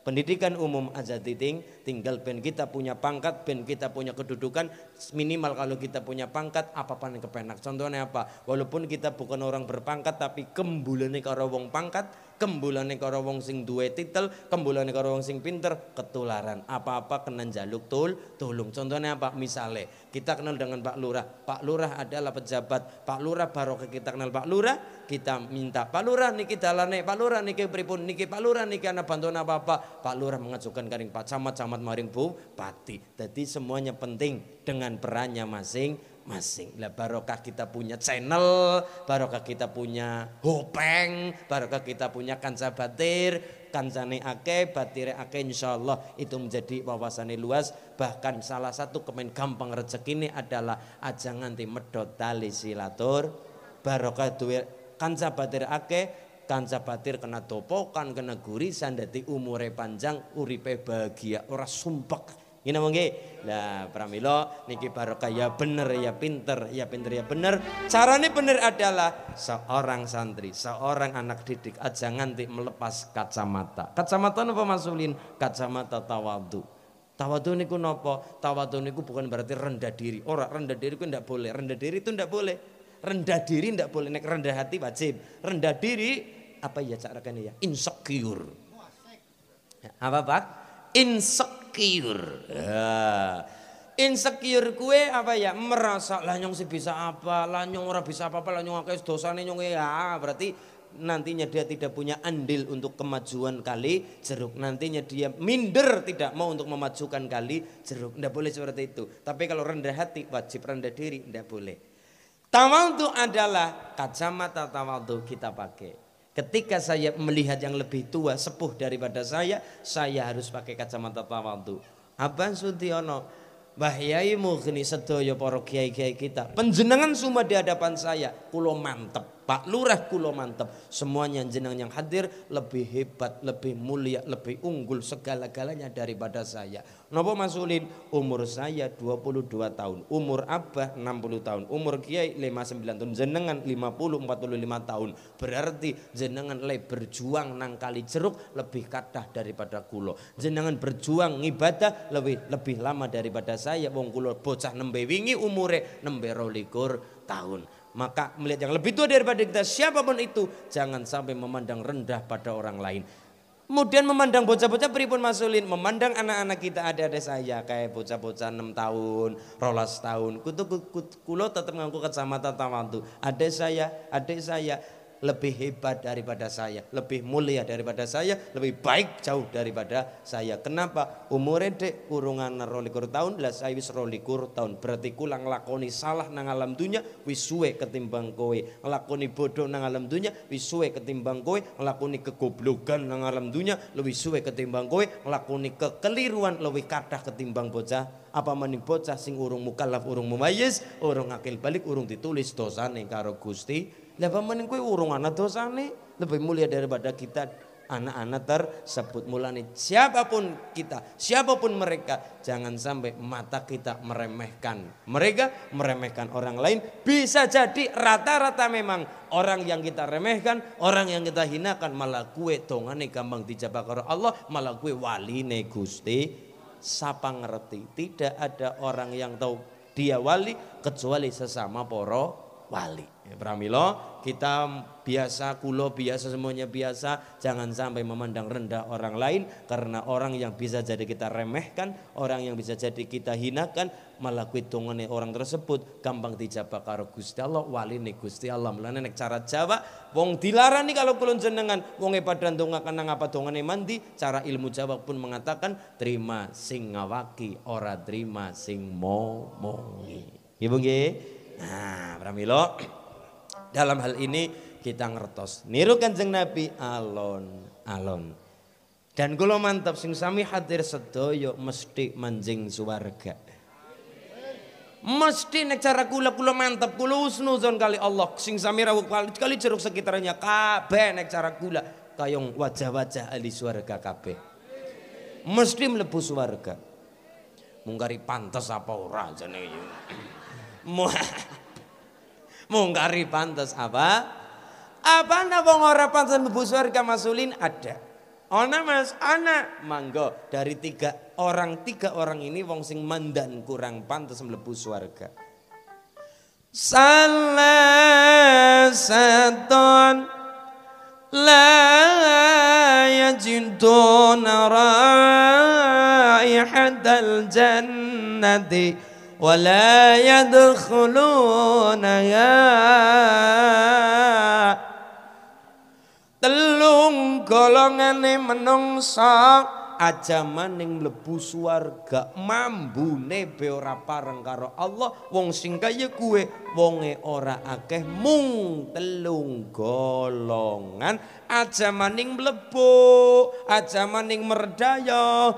pendidikan umum aja diting, tinggal ben kita punya pangkat ben kita punya kedudukan minimal kalau kita punya pangkat apa yang kepenak contohnya apa walaupun kita bukan orang berpangkat tapi kembulane karo wong pangkat kembulane karo wong sing duwe titel, kembulane karo wong sing pinter, ketularan. Apa-apa kena jaluk tul, tulung. Contohnya apa? Misale, kita kenal dengan Pak Lurah. Pak Lurah adalah pejabat. Pak Lurah baru kita kenal Pak Lurah, kita minta Pak Lurah niki dalane, Pak Lurah niki pripun, niki Pak Lurah niki ana bantuan apa-apa. Pak Lurah mengajukan karing Pak Camat, Camat maring Bupati. Pati. Jadi semuanya penting dengan perannya masing masing-masing. Lah barokah kita punya channel, barokah kita punya hopeng, barokah kita punya kanza batir, kancane ake, batire ake insyaallah itu menjadi wawasan luas. Bahkan salah satu kemen gampang rezeki ini adalah aja nganti medot tali silatur barokah duwe kanza batir ake kanca batir kena topokan kena gurisan jadi umure panjang uripe bahagia ora sumpek mau nggih, Lah pramila niki barokah ya bener ya pinter, ya pinter ya bener. Carane bener adalah seorang santri, seorang anak didik aja nganti melepas kacamata. Kacamata apa masulin? Kacamata tawadhu. Tawadu niku nopo? Tawadu niku bukan berarti rendah diri. Ora rendah diri ku ndak boleh. Rendah diri itu ndak boleh. Rendah diri ndak boleh. Nek rendah hati wajib. Rendah diri apa ya cara ya? Insecure. Apa pak? Insecure insecure. Ya. Insecure kue apa ya? Merasa lanyong sih bisa apa, lanyong ora bisa apa-apa, lanyong akeh dosane nyong e. ya. Berarti nantinya dia tidak punya andil untuk kemajuan kali jeruk. Nantinya dia minder tidak mau untuk memajukan kali jeruk. Tidak boleh seperti itu. Tapi kalau rendah hati wajib rendah diri ndak boleh. Tawadhu adalah kacamata tawadhu kita pakai. Ketika saya melihat yang lebih tua, sepuh daripada saya, saya harus pakai kacamata tawadhu. Abang Suntiono, bahayai mughni sedoyo para kiai-kiai kita. Penjenengan semua di hadapan saya, kulo mantep. Pak Lurah kulo mantep. Semuanya jeneng yang hadir lebih hebat, lebih mulia, lebih unggul segala-galanya daripada saya. Nopo Mas Ulin? Umur saya 22 tahun, umur Abah 60 tahun, umur Kiai 59 tahun, jenengan 50 45 tahun. Berarti jenengan le berjuang nang kali jeruk lebih kadah daripada kulo. Jenengan berjuang ibadah lebih lebih lama daripada saya wong kulo bocah nembe wingi umure nembe rolikur tahun maka melihat yang lebih tua daripada kita siapapun itu jangan sampai memandang rendah pada orang lain Kemudian memandang bocah-bocah pripun masulin, memandang anak-anak kita ada-ada saya kayak bocah-bocah 6 tahun, rolas tahun. Kutu kulo tetap ngangku kacamata tawantu. Ada saya, ada saya, lebih hebat daripada saya, lebih mulia daripada saya, lebih baik jauh daripada saya. Kenapa? umur dek urungan rolikur tahun, lah saya wis rolikur tahun. Berarti kulang lakoni salah nang alam dunia, wis suwe ketimbang kowe. Lakoni bodoh nang alam dunia, wis suwe ketimbang kowe. Lakoni kegoblogan nang alam dunia, lebih suwe ketimbang kowe. Lakoni kekeliruan lebih kadah ketimbang bocah. Apa maning bocah sing urung mukallaf, urung mumayyiz, urung akil balik, urung ditulis dosane karo Gusti lah pemenin kue urung anak dosa nih lebih mulia daripada kita anak-anak tersebut mulane siapapun kita siapapun mereka jangan sampai mata kita meremehkan mereka meremehkan orang lain bisa jadi rata-rata memang orang yang kita remehkan orang yang kita hinakan malah kue tongane gampang dijabak karo Allah malah kue wali nih Gusti siapa ngerti tidak ada orang yang tahu dia wali kecuali sesama poro wali. Ya, Pramilo, kita biasa, kulo biasa, semuanya biasa. Jangan sampai memandang rendah orang lain karena orang yang bisa jadi kita remehkan, orang yang bisa jadi kita hinakan, malah kuitungane orang tersebut gampang dijabak karo Gusti Allah, wali nih Gusti Allah. Mulane nek cara Jawa wong dilarang nih kalau kulon jenengan, wonge dan dongakan nang apa dongane mandi, cara ilmu Jawa pun mengatakan terima sing ngawaki, ora terima sing momongi. ibu nggih. Nah, Pramilo, dalam hal ini kita ngertos. Niru kanjeng Nabi alon-alon. Dan kalau mantap sing sami hadir sedoyo mesti manjing suwarga. Mesti nek cara kula kula mantap kula usnuzon kali Allah sing sami rawuh kali, kali jeruk sekitarnya kabeh nek cara kula kayong wajah-wajah ahli suwarga kabeh. Mesti mlebu suwarga. Mungkari pantas apa ora jane Mungkari pantas apa? Apa anda wong ora pantas mlebu surga masulin ada. Ona mas, ana manggo dari tiga orang tiga orang ini wong sing mandan kurang pantas mlebu surga. Salah la raihatal jannati ولا yadkhuluna telung golongane menungsa Ajamaning ning mlebu swarga mambune be ora pareng karo Allah wong sing kaya kuwe wonge ora akeh mung telung golongan Ajamaning ning mlebu ajama ning merdaya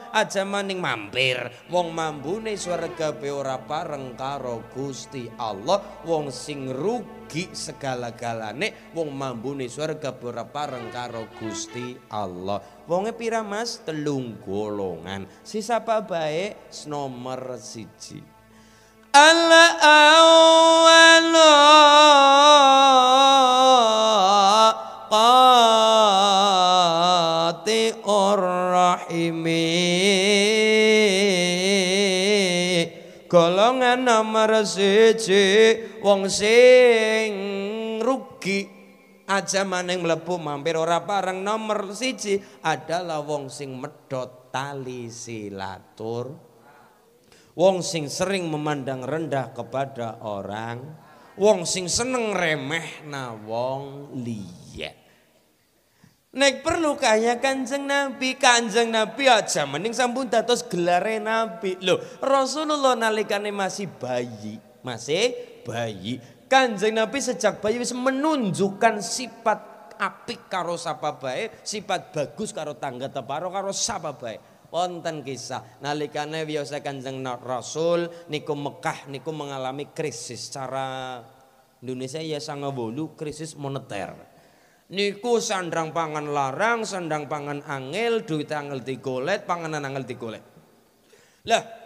mampir wong mambune swarga be ora pareng karo Gusti Allah wong sing rugi segala-galane wong mambune swarga be ora pareng karo Gusti Allah wonge pira mas telung golongan sisa apa baik nomor siji al awal qati rahimi golongan nomor siji wong sing rugi aja maneng mlebu mampir ora bareng nomor siji adalah wong sing medot tali silatur wong sing sering memandang rendah kepada orang wong sing seneng remeh na wong liya Nek perlu kaya kanjeng Nabi, kanjeng Nabi aja mending sampun dados gelare Nabi. Loh, Rasulullah nalikane masih bayi, masih bayi Kanjeng Nabi sejak bayi wis menunjukkan sifat apik karo sapa bae, sifat bagus karo tangga teparo karo sapa bae wonten kisah nalikane wiyasa Kanjeng Rasul niku Mekah niku mengalami krisis cara Indonesia ya sangat bolu krisis moneter niku sandang pangan larang sandang pangan angel duit angel digolet panganan angel digolet lah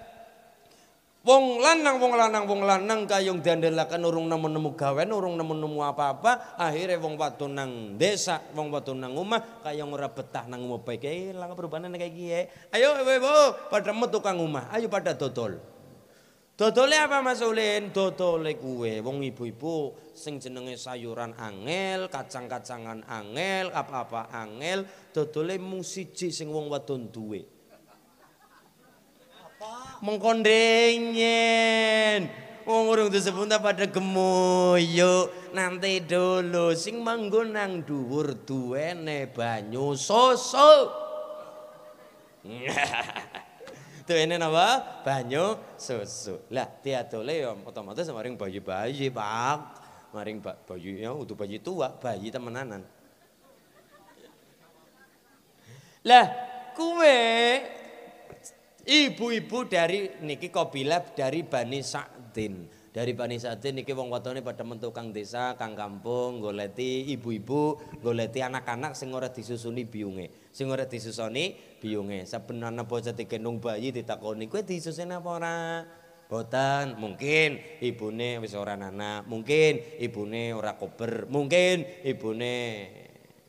Wong lanang, wong lanang, wong lanang kayung diandelakan urung nemu nemu gawen, urung nemu nemu apa apa. Akhirnya wong watu nang desa, wong watu nang rumah kayung ora betah nang rumah baik. Eh, langkah perubahan kayak gini. Eh? Ayo, eh, eh, oh, ayo, ayo, pada metu kang rumah. Ayo pada dodol. Dodolnya apa mas Ulin? Dodolnya kue, wong ibu-ibu sing jenenge sayuran angel, kacang-kacangan angel, apa-apa angel. Dodolnya mung siji sing wong wadon duit. mengkondengin wong urung disebut pada gemoyo nanti dulu sing manggon nang dhuwur duwene banyu susu duwene apa? banyu susu lah diadole ya otomatis maring bayi-bayi pak maring ba bayi ya untuk bayi tua bayi temenan lah kuwe ibu-ibu dari niki kabilah dari Bani Sa'din. Dari Bani Sa'din niki wong wadone padha mentuk kang desa, kang kampung goleti ibu-ibu, goleti anak-anak sing ora disusuni biunge. Sing ora disusoni biunge. Saben ana bocah digendong bayi ditakoni, "Kowe disusuni apa ora?" Boten, mungkin ibune wis ora nana, mungkin ibune ora kober, mungkin ibune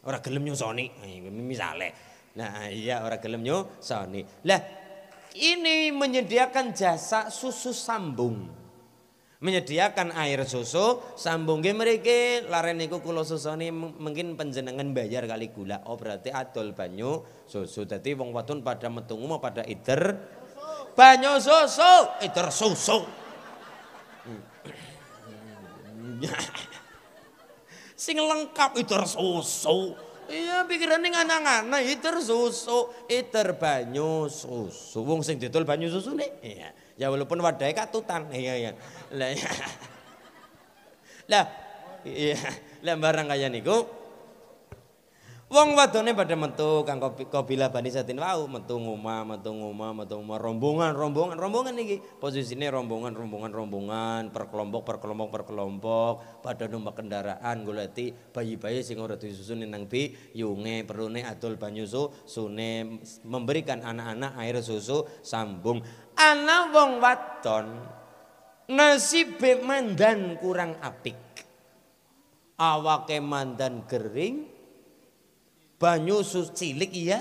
ora gelem nyusoni. Misale. Nah, iya ora gelem nyusoni. Lah, ini menyediakan jasa susu sambung. Menyediakan air susu sambung ge mereka laren niku kula susoni mungkin penjenengan bayar kali gula. Oh berarti adol banyu susu. Tadi wong wadon pada metungu mau pada ider banyu susu, ider susu. Hmm. Sing lengkap ider susu. Iya pikirannya ngana-ngana, iter susu, iter banyu susu. Wong sing didol banyu susu nih. Iya. Ya walaupun wadahnya katutan. Iya iya. Lah iya. Lah iya. Lah barang kaya niku Wong wadone pada metu kang kabilah Bani Satin wau metu ngoma metu ngoma metu ngoma rombongan rombongan rombongan iki posisine rombongan rombongan rombongan perkelompok perkelompok perkelompok pada numpak kendaraan goleti bayi-bayi sing ora disusuni nang di yunge perune adul banyu su sune memberikan anak-anak air susu sambung ana wong wadon nasib mandan kurang apik awake mandan kering banyu susu cilik iya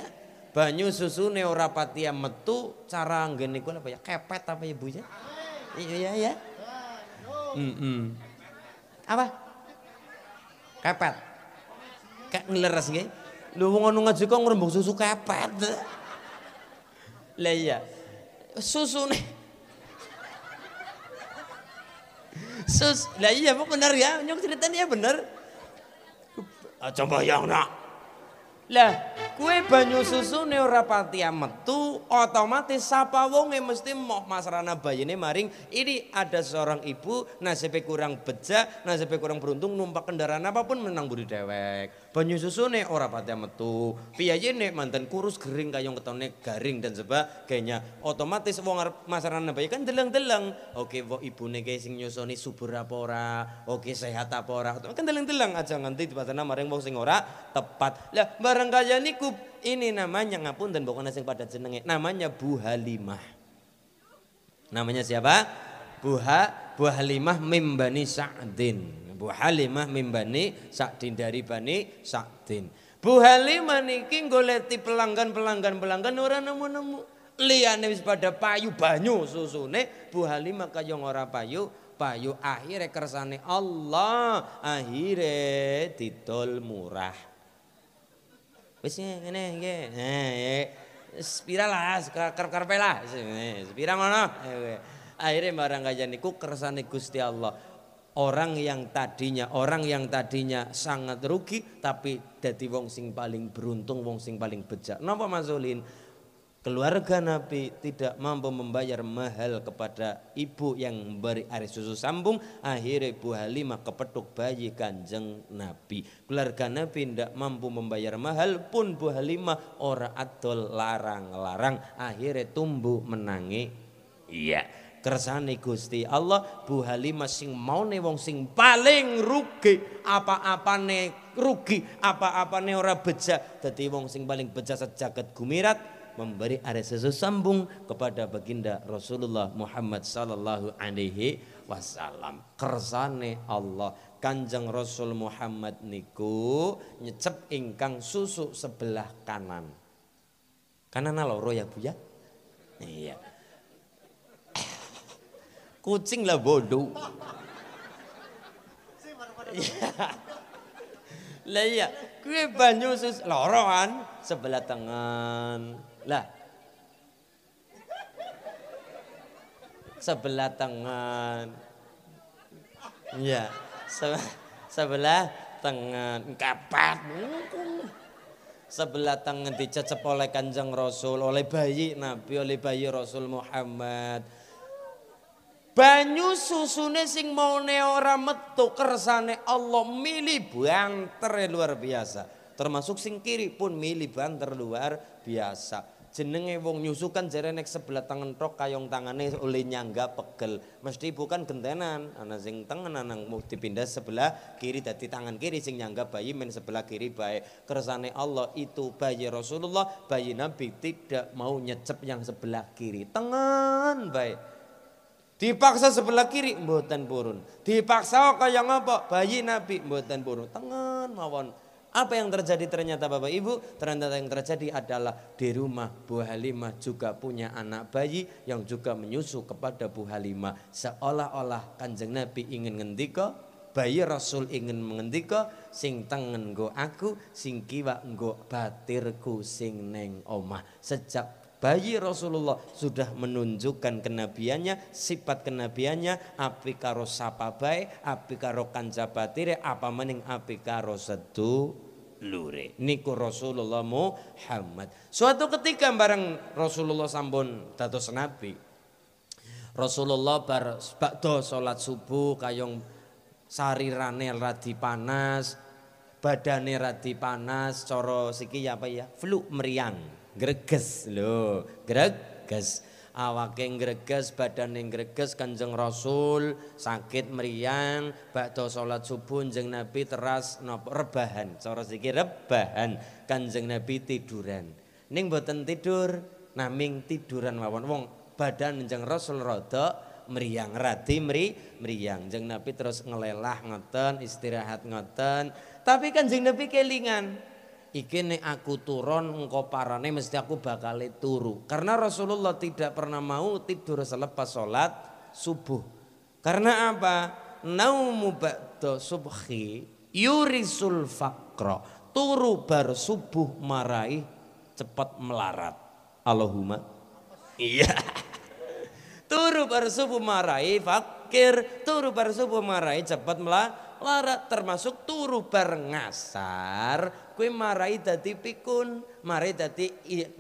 banyu susu neorapatia metu cara kuwi apa ya kepet apa ya Bu ya iya ya mm apa kepet kayak ngeleres nggih lu wong ngono anu ngaji kok ngrembug susu kepet lah iya susu nih sus lah iya bener ya nyok ceritanya benar coba yang nak lah, kue banyu susu ne ora pati metu, otomatis sapa wonge mesti moh masrana bayine maring. Ini ada seorang ibu nasibnya kurang beja, nasibnya kurang beruntung numpak kendaraan apapun menang budi dewek banyu susune ora pada metu piyayene mantan kurus kering kayong ketone garing dan sebagainya otomatis wong masyarakat masaran ya kan deleng-deleng oke wong ibune ki sing nyusoni subur apa ora oke sehat apa ora kan deleng-deleng aja nganti dipatena maring wong sing ora tepat lah bareng kaya niku ini namanya ngapun dan bukan sing pada jenenge namanya Bu Halimah namanya siapa Buha buha Bu Halimah Mimbani Sa'din Bu Halimah mimbani Sa'din dari Bani Sa'din. Bu Halimah niki goleti pelanggan-pelanggan pelanggan ora nemu-nemu. Liyane wis pada payu banyu susune, Bu Halimah kaya ora payu, payu akhire kersane Allah, akhire didol murah. Wis ya, ngene iki. Nah, spiral lah, kar karpe lah. Spiral mana akhirnya barang gajah niku kersane Gusti Allah orang yang tadinya orang yang tadinya sangat rugi tapi dadi wong sing paling beruntung wong sing paling bejat napa mazulin keluarga Nabi tidak mampu membayar mahal kepada ibu yang beri air susu sambung akhirnya ibu Halimah kepetuk bayi kanjeng Nabi keluarga Nabi tidak mampu membayar mahal pun Bu Halimah ora adol larang-larang akhirnya tumbuh menangi iya kersane Gusti Allah Bu Halimah sing maune wong sing paling rugi apa-apane rugi apa-apane ora beja dadi wong sing paling beja sejagat gumirat memberi ada sambung kepada baginda Rasulullah Muhammad sallallahu alaihi wasallam kersane Allah Kanjeng Rasul Muhammad niku nyecep ingkang susu sebelah kanan kanan loro ya Bu ya iya Kucing lah bodoh. Iya. Lah iya, kue banyu sus loroan sebelah tangan. Lah. Sebelah tangan. Iya. Se sebelah tangan kapat. Sebelah tangan dicecep oleh Kanjeng Rasul, oleh bayi Nabi, oleh bayi Rasul Muhammad Banyu susune sing mau neora metu kersane Allah milih banter luar biasa. Termasuk sing kiri pun milih banter luar biasa. Jenenge wong nyusukan jare nek sebelah tangan tok kayong tangane oleh nyangga pegel. Mesti bukan gentenan, ana sing tengen ana mau dipindah sebelah kiri dadi tangan kiri sing nyangga bayi men sebelah kiri baik. Kersane Allah itu bayi Rasulullah, bayi Nabi tidak mau nyecep yang sebelah kiri. Tengen baik Dipaksa sebelah kiri mboten purun. Dipaksa kaya ngapa? Bayi Nabi mboten purun. Tengen mawon. Apa yang terjadi ternyata Bapak Ibu? Ternyata yang terjadi adalah di rumah Bu Halimah juga punya anak bayi yang juga menyusu kepada Bu Halimah. Seolah-olah kanjeng Nabi ingin ngendika, bayi Rasul ingin mengendika, sing tengen go aku, sing kiwa go batirku sing neng omah. Sejak bayi Rasulullah sudah menunjukkan kenabiannya, sifat kenabiannya, api karo sapabai, api karo kanjabatire, apa mening api karo sedu lure. Niku Rasulullah Muhammad. Suatu ketika bareng Rasulullah sambun datus nabi. Rasulullah bar sebakdo sholat subuh kayong sarirane radi panas, badane radi panas, coro siki apa ya? Flu meriang greges lho greges awake greges badane greges Kanjeng Rasul sakit meriang bakda salat subuh jeng Nabi teras nopo rebahan cara siki rebahan Kanjeng Nabi tiduran ning boten tidur naming tiduran mawon wong badan jeng Rasul rada meriang rati meri meriang jeng Nabi terus ngelelah ngoten istirahat ngoten tapi Kanjeng Nabi kelingan iki nek aku turun engko parane mesti aku bakal turu. Karena Rasulullah tidak pernah mau tidur selepas sholat subuh. Karena apa? Naumu ba'da subhi yurisul fakro. Turu bar subuh marai cepat melarat. Allahumma. Iya. Turu bar subuh marai fakir. Turu bar subuh marai cepat melarat lara termasuk turu bareng ngasar kue marai dadi pikun marai dadi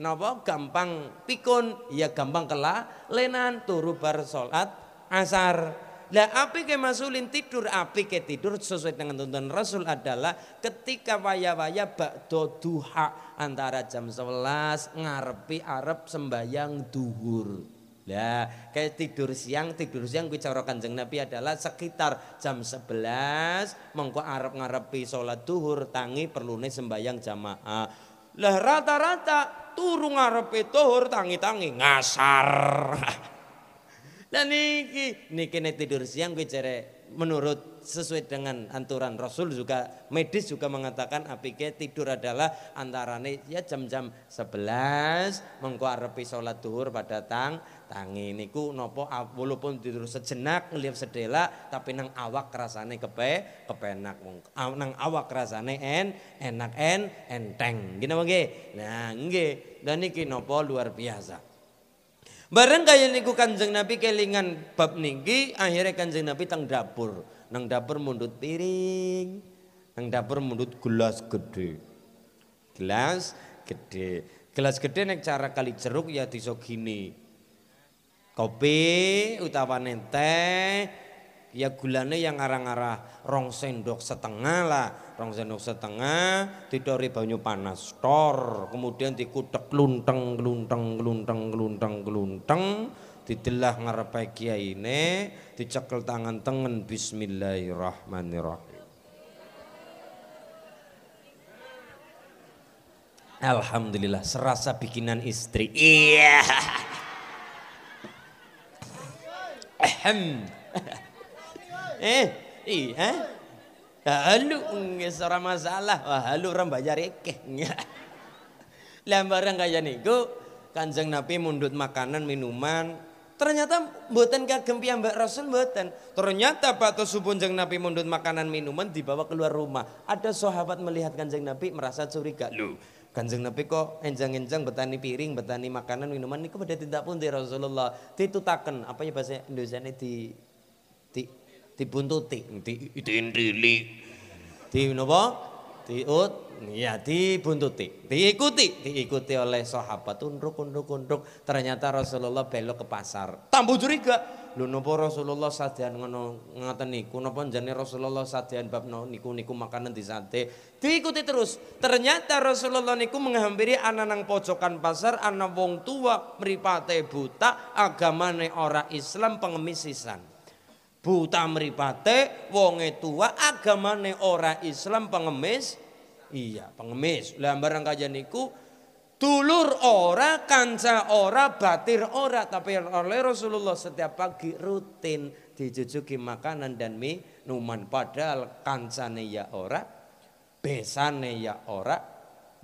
nopo gampang pikun ya gampang kela lenan turu bar sholat asar lah api ke masulin tidur api ke tidur sesuai dengan tuntunan Rasul adalah ketika waya-waya bakdo duha antara jam 11 ngarepi arep sembayang duhur. Lah, kayak tidur siang, tidur siang kuwi cara Kanjeng Nabi adalah sekitar jam 11 mengko arep-ngarepi salat duhur tangi perlune sembahyang jamaah. Lah rata-rata turu ngarepe duhur tangi-tangi ngasar. Lah niki, niki nek tidur siang kuwi jere menurut sesuai dengan anturan Rasul juga medis juga mengatakan apiket tidur adalah antarane ya jam-jam 11 mengko arepi salat duhur pada tang tangi niku nopo walaupun tidur sejenak ngelihat sedela tapi nang awak rasane kepe kepenak wong nang awak rasane en enak en enteng gini bangge nah nggih dan niki nopo luar biasa Bareng kaya niku kanjeng Nabi kelingan bab niki akhirnya kanjeng Nabi tang dapur nang dapur mundut piring nang dapur mundut gelas gede gelas gede gelas gede nek cara kali ceruk ya disogini kopi utawane teh ya gulane yang arah-arah rong sendok setengah lah rong sendok setengah didori banyu panas tor kemudian dikudek klunteng klunteng klunteng klunteng klunteng didelah ngarepe kiai ini dicekel tangan tengen bismillahirrahmanirrahim Alhamdulillah serasa bikinan istri iya yeah. Ahem. eh, iya. Halu nggih ora masalah. Wah, halu ora mbayar ekeh. Lah barang kaya niku Kanjeng Nabi mundut makanan, minuman, ternyata mboten kagem piyambak Rasul mboten. Ternyata patusipun Kanjeng Nabi mundut makanan, minuman dibawa keluar rumah. Ada sahabat melihat Kanjeng Nabi merasa curiga. Loh, Kanjeng Nabi kok enjang-enjang betani piring, betani makanan, minuman niku pada tidak pun di Rasulullah. Ditutaken apa ya bahasa Indonesia ini di di dibuntuti, di diintili. Di napa? Diut, ya dibuntuti, diikuti, diikuti oleh sahabat tunduk tunduk tunduk Ternyata Rasulullah belok ke pasar. Tambah curiga, lho napa Rasulullah sadyan ngono ngata niku napa jane Rasulullah sadyan bab niku niku makanan di sate diikuti terus ternyata Rasulullah niku menghampiri anak nang pojokan pasar anak wong tua meripate buta agama agamane ora Islam pengemis sisan buta meripate wonge tua agama agamane ora Islam pengemis iya pengemis lah barang kaya niku Dulur ora, kanca ora, batir ora, tapi oleh Rasulullah setiap pagi rutin dijujuki makanan dan minuman. Padahal kancane ya ora, besane ya ora,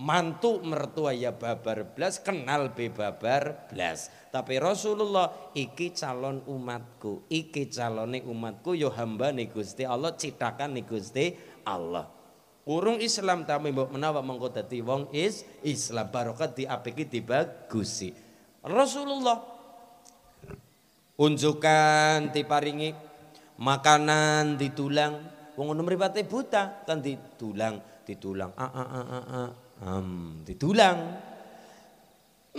mantu mertua ya babar blas, kenal be babar blas. Tapi Rasulullah iki calon umatku, iki calone umatku yo ni Gusti Allah, citakan Gusti Allah. Urung Islam tapi mbok menawa mengko dadi wong is Islam barokat diapiki dibagusi. Rasulullah unjukan diparingi makanan ditulang wong ngono mripate buta kan ditulang ditulang a a a a, a. ditulang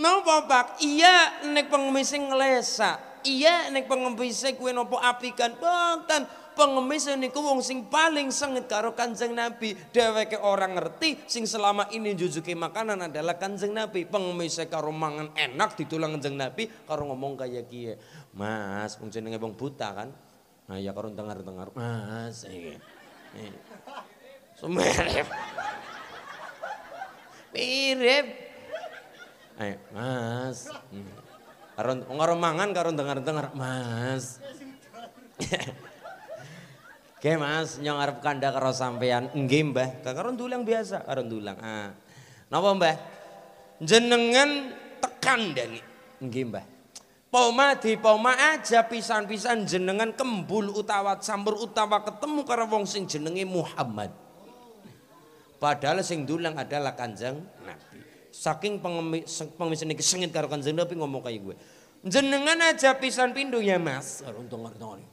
Napa Pak? Iya nek pengemis lesa Iya nek pengemis kuwi nopo apikan. bonten pengemis ini wong sing paling sengit karo Kanjeng Nabi. deweke orang ngerti sing selama ini jujuki makanan adalah Kanjeng Nabi. Pengemis karo mangan enak ditulang Kanjeng Nabi karo ngomong kayak kie Mas, wong jenenge wong buta kan. Nah ya karo dengar-dengar. Mas, iki. Iya. Iya. Sumerep. Mirip. Ayo, Mas. Hmm. Karo ngoro mangan karo dengar-dengar, Mas. Oke mas, nyong arep kanda karo sampean. Nggih mbah, karo dulang biasa, karo dulang. Ah. Napa mbah? Jenengan tekan dani. enggih mbah. Poma di poma aja pisan-pisan jenengan kembul utawa campur utawa ketemu karo wong sing jenengi Muhammad. Padahal sing dulang adalah Kanjeng Nabi. Saking pengemis ini kesengit karo Kanjeng Nabi ngomong kayak gue. Jenengan aja pisan pindu ya Mas. Untung ngerti.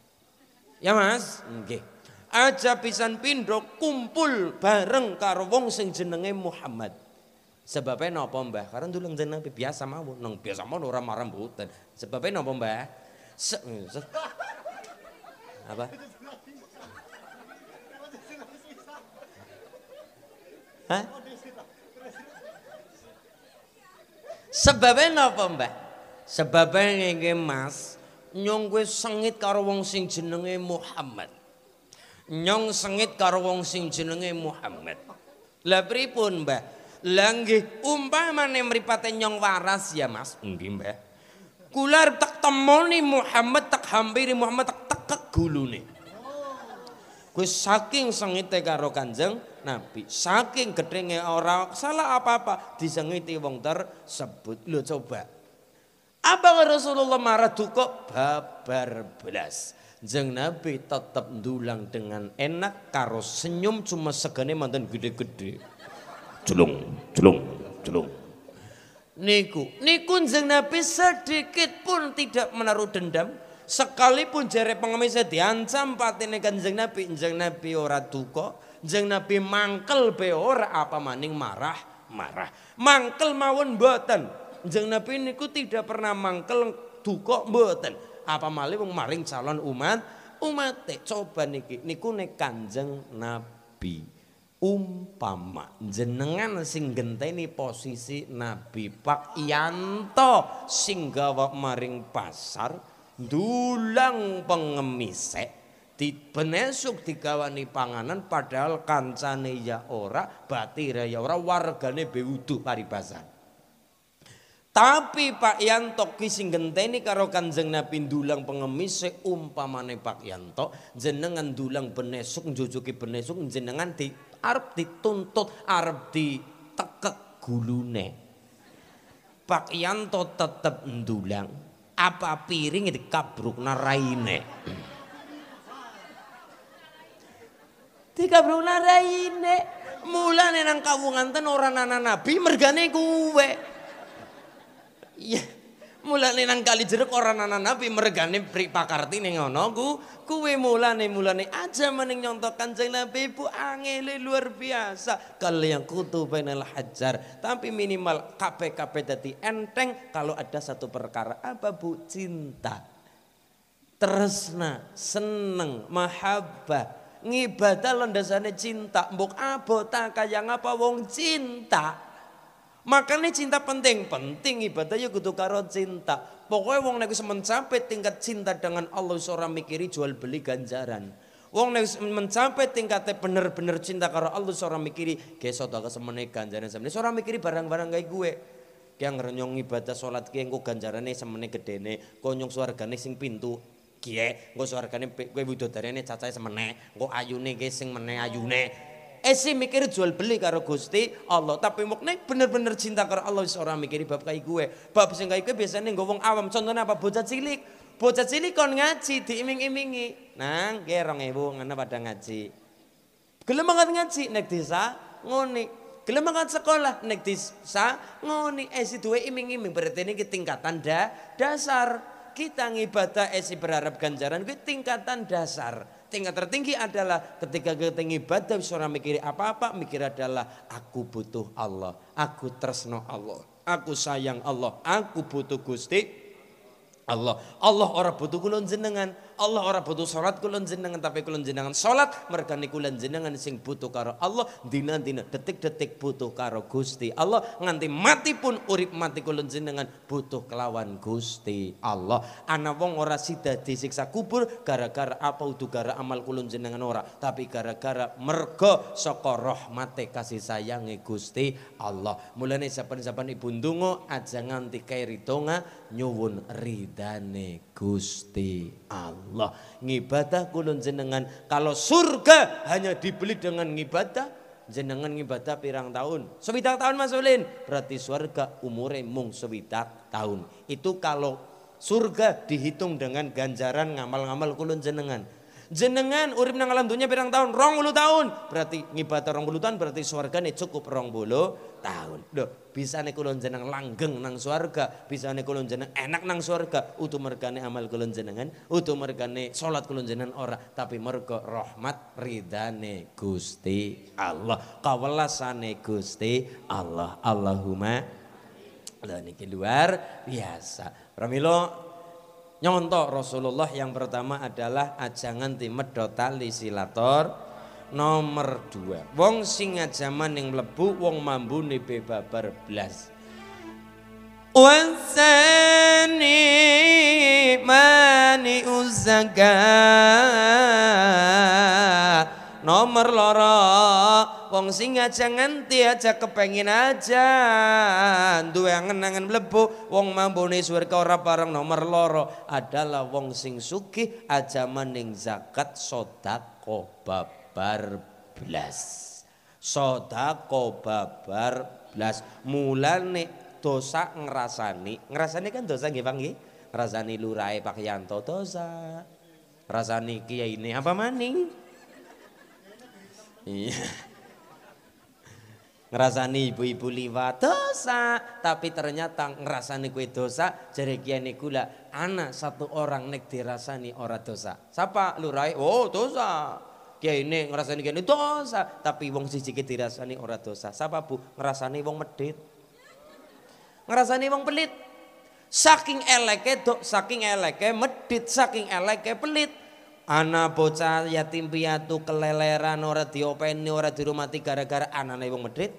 Ya Mas, nggih. Okay aja pisan pindo kumpul bareng karo wong sing jenenge Muhammad. Sebabnya nopo Mbah? Karena dulung jeneng biasa mau nang biasa mau ora marah buten. Sebabnya nopo Mbah? Se se apa? Hah? Sebabe Mbah? Sebabnya Mas, nyong gue sengit karo wong sing jenenge Muhammad nyong sengit karo wong sing jenenge Muhammad. Lah pripun, Mbah? Lah nggih umpamane mripate nyong waras ya, Mas. Nggih, Mbah. Kula tak temoni Muhammad, tak hampiri Muhammad, tak tekek gulune. Kuwi saking sengite karo Kanjeng Nabi, saking gedenge ora salah apa-apa disengiti wong tersebut. Lho coba. Apa Rasulullah marah duka babar belas. Jeng Nabi tetap dulang dengan enak karo senyum cuma segane mantan gede-gede. Celung, celung, celung. Niku, niku jeng Nabi sedikit pun tidak menaruh dendam. Sekalipun jari pengemisnya diancam patine kanjeng Nabi, jeng Nabi ora duka, jeng Nabi mangkel be ora apa maning marah, marah. Mangkel mawon boten. Jeng Nabi niku tidak pernah mangkel duka boten apa male wong maring calon umat umat coba niki niku nek kanjeng nabi umpama jenengan sing genteni posisi nabi Pak Yanto sing gawa maring pasar dulang pengemise, di benesuk digawani panganan padahal kancane ya ora batire ya ora wargane beuduh paribasan Tapi Pak Yanto kising genteni karo kanjeng Nabi dulang pengemis seumpamane Pak Yanto jenengan dulang benesuk jujuki benesuk jenengan di arep dituntut arep tekek gulune. Pak Yanto tetep dulang apa piring kabruk naraine. dikabruk naraine. Mulane nang kawungan ten orang nanan nabi mergane kuwe. Iya. Mulane nang kali jeruk orang nanan nabi mergane brik pakarti ning ngono ku kuwe mulane mulane aja mending nyontok Kanjeng Nabi Bu angele luar biasa kalau yang kutu penel hajar tapi minimal kape jadi enteng kalau ada satu perkara apa Bu cinta tresna seneng mahabbah ngibadah landasannya cinta mbok abota kaya ngapa wong cinta Makanya cinta penting, penting ibadahnya kudu karo cinta. Pokoknya wong nek mencapai tingkat cinta dengan Allah seorang mikiri jual beli ganjaran. Wong nek mencapai tingkatnya bener-bener cinta karo Allah seorang mikiri ge sedekah semene ganjaran semene. Seorang mikiri barang-barang kayak gue. Kayak ngerenyong ibadah sholat kayak engko ganjarane semene gedene, konyong suargane sing pintu kie, gue suargane kowe widodariane cacahe semene, engko ayune ge sing ayune. Esi mikir jual beli karo Gusti Allah, tapi mukne bener-bener cinta karo Allah seorang mikir bab kai gue. Bab sing kai gue biasanya nggo wong awam, contohnya apa bocah cilik. Bocah cilik kon ngaji diiming-imingi. Nang gerong ibu, ngana pada ngaji. Gelem banget ngaji nek desa ngoni Gelem banget sekolah nek desa ngoni esi duwe iming-iming berarti ini tingkatan da, dasar. Kita ngibadah esi berharap ganjaran kuwi tingkatan dasar. Tingkat tertinggi adalah ketika kita ibadah seorang mikir apa-apa, mikir adalah aku butuh Allah, aku tersno Allah, aku sayang Allah, aku butuh Gusti Allah. Allah orang butuh kulon jenengan. Allah orang butuh sholat kulon jenengan tapi kulon jenengan salat mereka nikulon jenengan sing butuh karo Allah dina-dina detik-detik butuh karo Gusti Allah nganti mati pun urip mati kulon jenengan butuh kelawan Gusti Allah ana wong ora sida disiksa kubur gara-gara apa udu gara amal kulon jenengan ora tapi gara-gara mergo soko rahmate kasih sayangi Gusti Allah mulane saben siapa ibu dungo aja nganti kairi tonga nyuwun ridane Gusti Allah. Ngibadah kulun jenengan. Kalau surga hanya dibeli dengan ngibadah, jenengan ngibadah pirang tahun. Sewidak tahun Mas Ulin. Berarti surga umure mung sewidak tahun. Itu kalau surga dihitung dengan ganjaran ngamal-ngamal kulun jenengan. Jenengan urip nang alam dunia pirang tahun? Rong bulu tahun. Berarti ngibadah rong bulu tahun berarti nih cukup rong bulu tahun. Do, bisa nih kulon jeneng langgeng nang swarga, bisa nih kulon jeneng enak nang swarga. Utu merkane amal kulon jenengan, utu merkane sholat kulon jenengan ora. Tapi mergo rahmat ridane gusti Allah. Kawelasane gusti Allah. Allahumma. Lah niki luar biasa. Pramilo Nyontok Rasulullah yang pertama adalah ajangan timedota lisilator nomor dua. Wong singa zaman yang mlebu wong mambu nipe babar blas. Wasani mani uzagah nomor loro wong sing aja nganti aja kepengin aja duwe angen-angen mlebu wong mambune swarga ora bareng nomor loro adalah wong sing sugih aja maning zakat sodako babar blas sodako babar blas mulane dosa ngrasani ngrasani kan dosa nggih Pak rasani lurai lurae Pak Yanto dosa rasani kiai ini apa maning Iya. ngerasani ibu-ibu liwat dosa tapi ternyata ngerasani kue dosa jadi nih gula anak satu orang nek dirasani ora dosa siapa lurai oh dosa kiai ini ngerasani kiai dosa tapi wong siji dirasani ora dosa siapa bu ngerasani wong medit ngerasani wong pelit saking eleke dok saking eleke medit saking eleke pelit Ana bocah yatim piatu keleleran ora diopeni ora dirumati gara-gara anane wong medhit.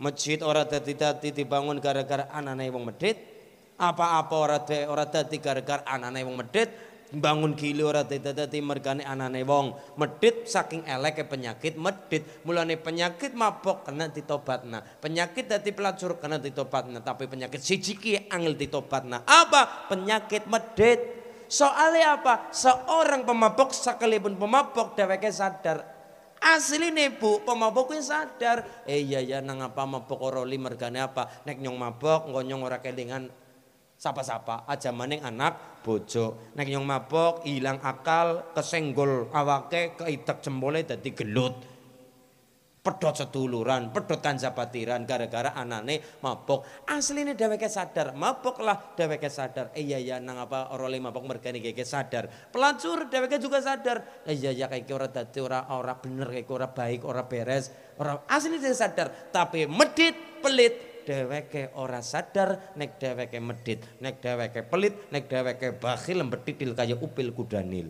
Masjid ora dadi dadi dibangun gara-gara anane wong medhit. Apa-apa ora dadi ora dadi gara-gara anane wong medhit. Bangun gile ora dadi dadi mergane anane wong medhit saking eleke penyakit medhit. Mulane penyakit mabok kena ditobatna. Penyakit dadi pelacur kena ditobatna, tapi penyakit siji ki angel ditobatna. Apa? Penyakit medhit. Soalnya apa? Seorang pemabok sekalipun pemabok deweke sadar. asli Bu, pemabok sadar. Eh iya iya nang apa mabok ora mergane apa? Nek nyong mabok ngonyong ora kelingan sapa-sapa aja maning anak bojo. Nek nyong mabok ilang akal, kesenggol awake, keitek jempole dadi gelut pedot seduluran, pedot kanjapatiran gara-gara anane mabok. Asline dheweke sadar, mabok lah dheweke sadar. Eh, iya ya nang apa ora le mabok mergane keke sadar. pelancur dheweke juga sadar. Iya ya kayak ora dadi ora ora bener kayak ora baik, ora beres. Ora asline dheweke sadar, tapi medit pelit dheweke ora sadar nek dheweke medit nek dheweke pelit nek dheweke bakhil mbethithil kaya upil kudanil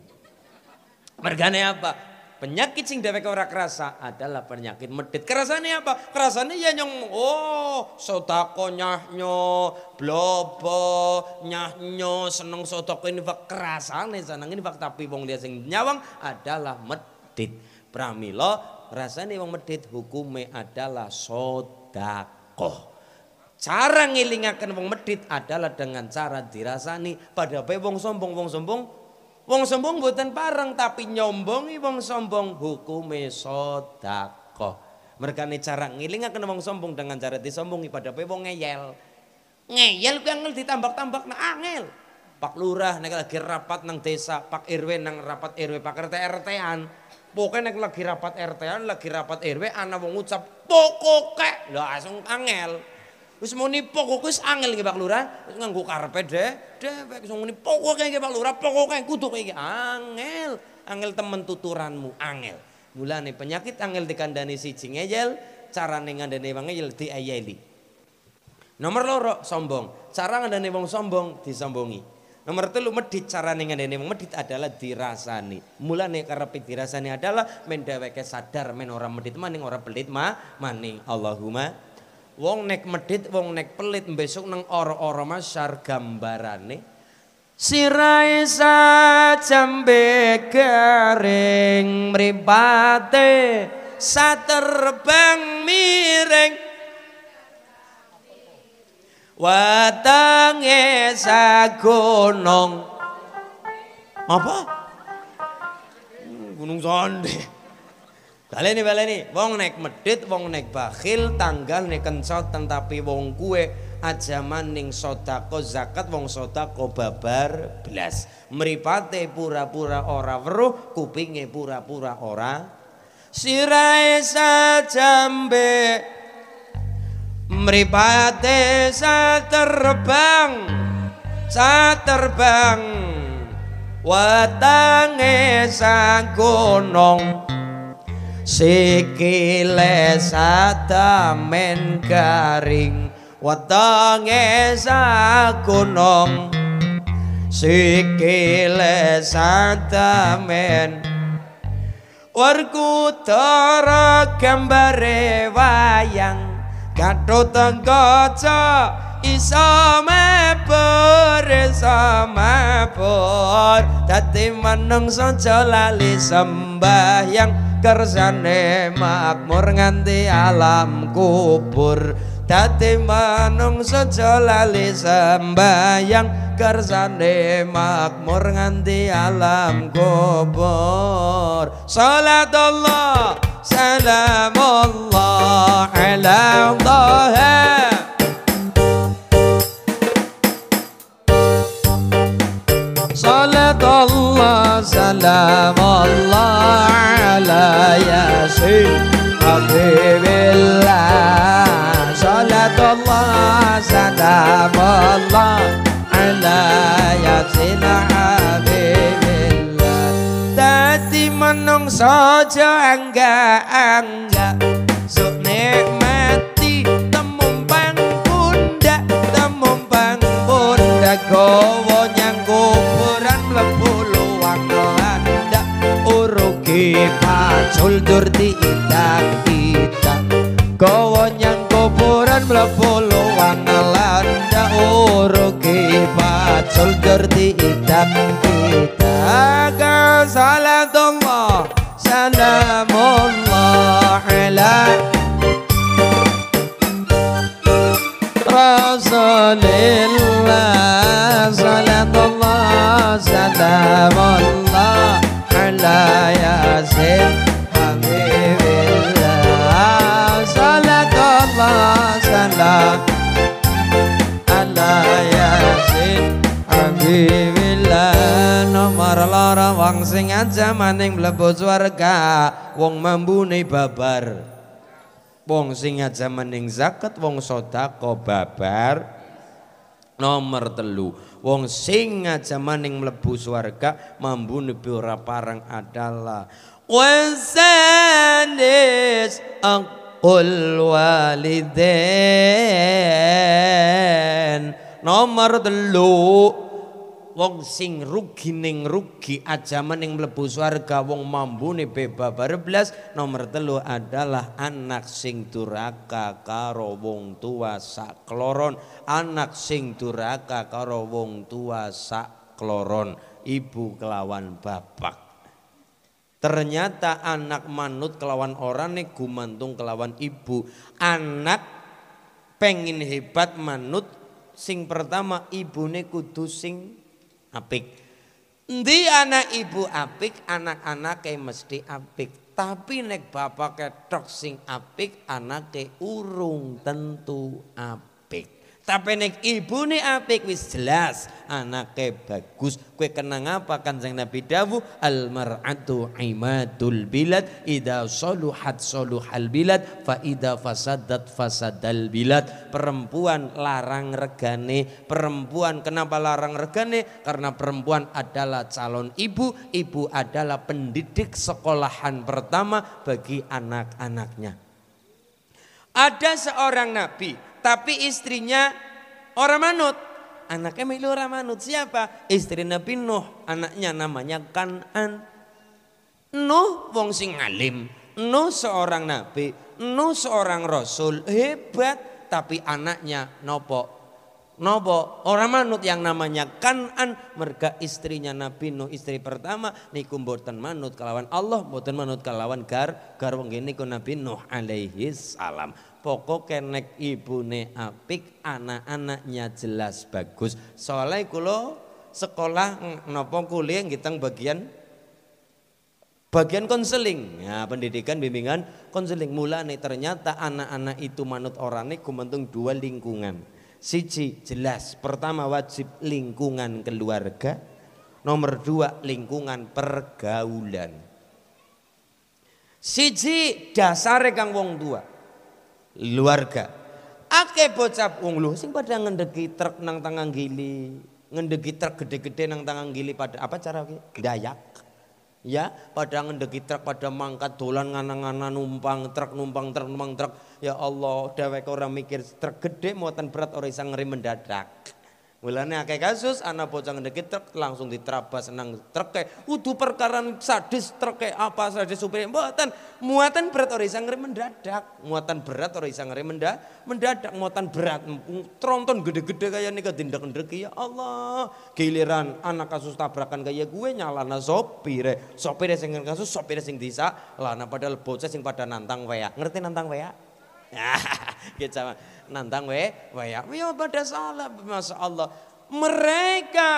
mergane apa penyakit sing dewek ora kerasa adalah penyakit medit. Kerasane apa? Kerasane ya nyong oh, sotako nyahnyo, blobo nyahnyo, seneng sotoko ini fak kerasane seneng ini fak tapi wong dia sing nyawang adalah medit. Pramila rasane wong medit hukume adalah sotako Cara ngilingaken wong medit adalah dengan cara dirasani pada wong sombong wong sombong Wong sombong buatan parang tapi nyombongi wong sombong hukume sodako. Mereka nih cara ngiling akan wong sombong dengan cara disombongi pada pe wong ngeyel. Ngeyel ku angel ditambak-tambak na angel. Pak lurah nek lagi rapat nang desa, Pak RW nang rapat RW, Pak RT RT-an. Pokoke nek lagi rapat RT-an, lagi rapat RW ana wong ucap pokoke. la langsung angel. Wis muni pokok wis angel nggih Pak Lurah, wis nganggo karepe deh, dhewek wis muni pokoke nggih Pak Lurah, pokoke kudu kaya angel, angel temen tuturanmu, angel. Mulane penyakit angel dikandani siji ngeyel, carane ngandani wong ngeyel diayeli. Nomor loro sombong, cara ngandani wong sombong disombongi. Nomor telu medit cara ngandani wong medit adalah dirasani. Mulane karepe dirasani adalah men sadar men ora medit maning ora pelit ma maning Allahumma Wong nek medit, wong nek pelit besok neng oro-oro ora masyar gambarane. Sirai sajambe garing mripate saterbang miring sa gunung, apa gunung sonde Baleni baleni, wong nek medit, wong nek bakhil, tanggal nek kencot, tetapi wong kue ajaman ning sodako zakat, wong sodako babar Blas, Meripate pura-pura ora weruh, kupinge pura-pura ora. Sirai sa jambe, meripate sa terbang, sa terbang, watange sa gunung. Sa gunung. sikile sadamen garing wetenge sakunung sikile sadamen warku tara gambare wayang gathotang gaca iso mabur iso mabur dadi menungso sojo lali sembahyang kersane makmur nganti alam kubur dadi menungso sojo lali sembahyang kersane makmur nganti alam kubur salatullah salamullah ala dhaha سلام الله على Salatullah حبيب الله صلاة الله سلام الله على angga حبيب الله mati منهم bunda أنجا bunda Go. Suldur diindak kita Kowo nyang kuburan mlebu luwang ngelanda urugi Pacul dur diindak kita Agar salatullah Salamullah alaih Rasulillah Salatullah Salamullah Ala Yasin Singa sing aja maning mlebu swarga wong mambune babar wong sing aja maning zakat wong sedekah babar Nomor telu, wong sing aja maning mlebu swarga mambu pura ora parang adalah wasanis angkul waliden. Nomor telu, wong sing rugi ning rugi ajaman yang mlebu swarga wong mambune bebabar bareblas nomor telu adalah anak sing duraka karo wong tua sakloron anak sing duraka karo wong tua sakloron ibu kelawan bapak ternyata anak manut kelawan orang nih gumantung kelawan ibu anak pengen hebat manut sing pertama ibune kudu sing apik. di anak ibu apik, anak anak kayak mesti apik. Tapi nek bapak kayak sing apik, anake urung tentu apik. Tapi nek ibu nih apik wis jelas anaknya bagus. Kue kenang apa Kan sang Nabi Dawu? mar'atu imadul bilad ida soluhat soluhal bilad fa ida fasadat fasadal bilad. Perempuan larang regane. Perempuan kenapa larang regane? Karena perempuan adalah calon ibu. Ibu adalah pendidik sekolahan pertama bagi anak-anaknya. Ada seorang nabi tapi istrinya orang manut. Anaknya milih orang manut siapa? Istri Nabi Nuh, anaknya namanya Kanan. Nuh wong sing alim, Nuh seorang nabi, Nuh seorang rasul, hebat tapi anaknya nopo Nopo orang manut yang namanya kanan mereka istrinya Nabi Nuh istri pertama niku boten manut kelawan Allah buatan manut kelawan gar gar wong niku Nabi Nuh alaihi salam pokok kenek ibune apik anak-anaknya jelas bagus soalnya kulo sekolah nopo kuliah kita bagian bagian konseling ya pendidikan bimbingan konseling mula nih ternyata anak-anak itu manut orang nih kumentung dua lingkungan Siji jelas pertama wajib lingkungan keluarga Nomor dua lingkungan pergaulan Siji dasar kang wong tua Keluarga Ake bocap wong lu sing pada ngendegi truk nang tangan gili Ngendegi truk gede-gede nang tangan gili pada apa cara Dayak ya pada ngendeki truk pada mangkat dolan nganang nganang numpang truk numpang truk numpang truk ya Allah dewek orang mikir truk gede muatan berat orang bisa ngeri mendadak Mulane akeh kasus anak bocah ngedeki truk langsung diterabas nang truk udu perkara sadis truk apa sadis supir mboten muatan berat ora iso ngrem mendadak muatan berat ora iso ngrem mendadak mendadak muatan berat tronton gede-gede kaya nika tindak ndeki ya Allah giliran anak kasus tabrakan kaya gue nyalana sopire sopire sing kasus sopire sing disa lana padahal bocah sing pada nantang wea ngerti nantang wea ya sama nantang we wayak. Ya pada salah Masya Allah. Mereka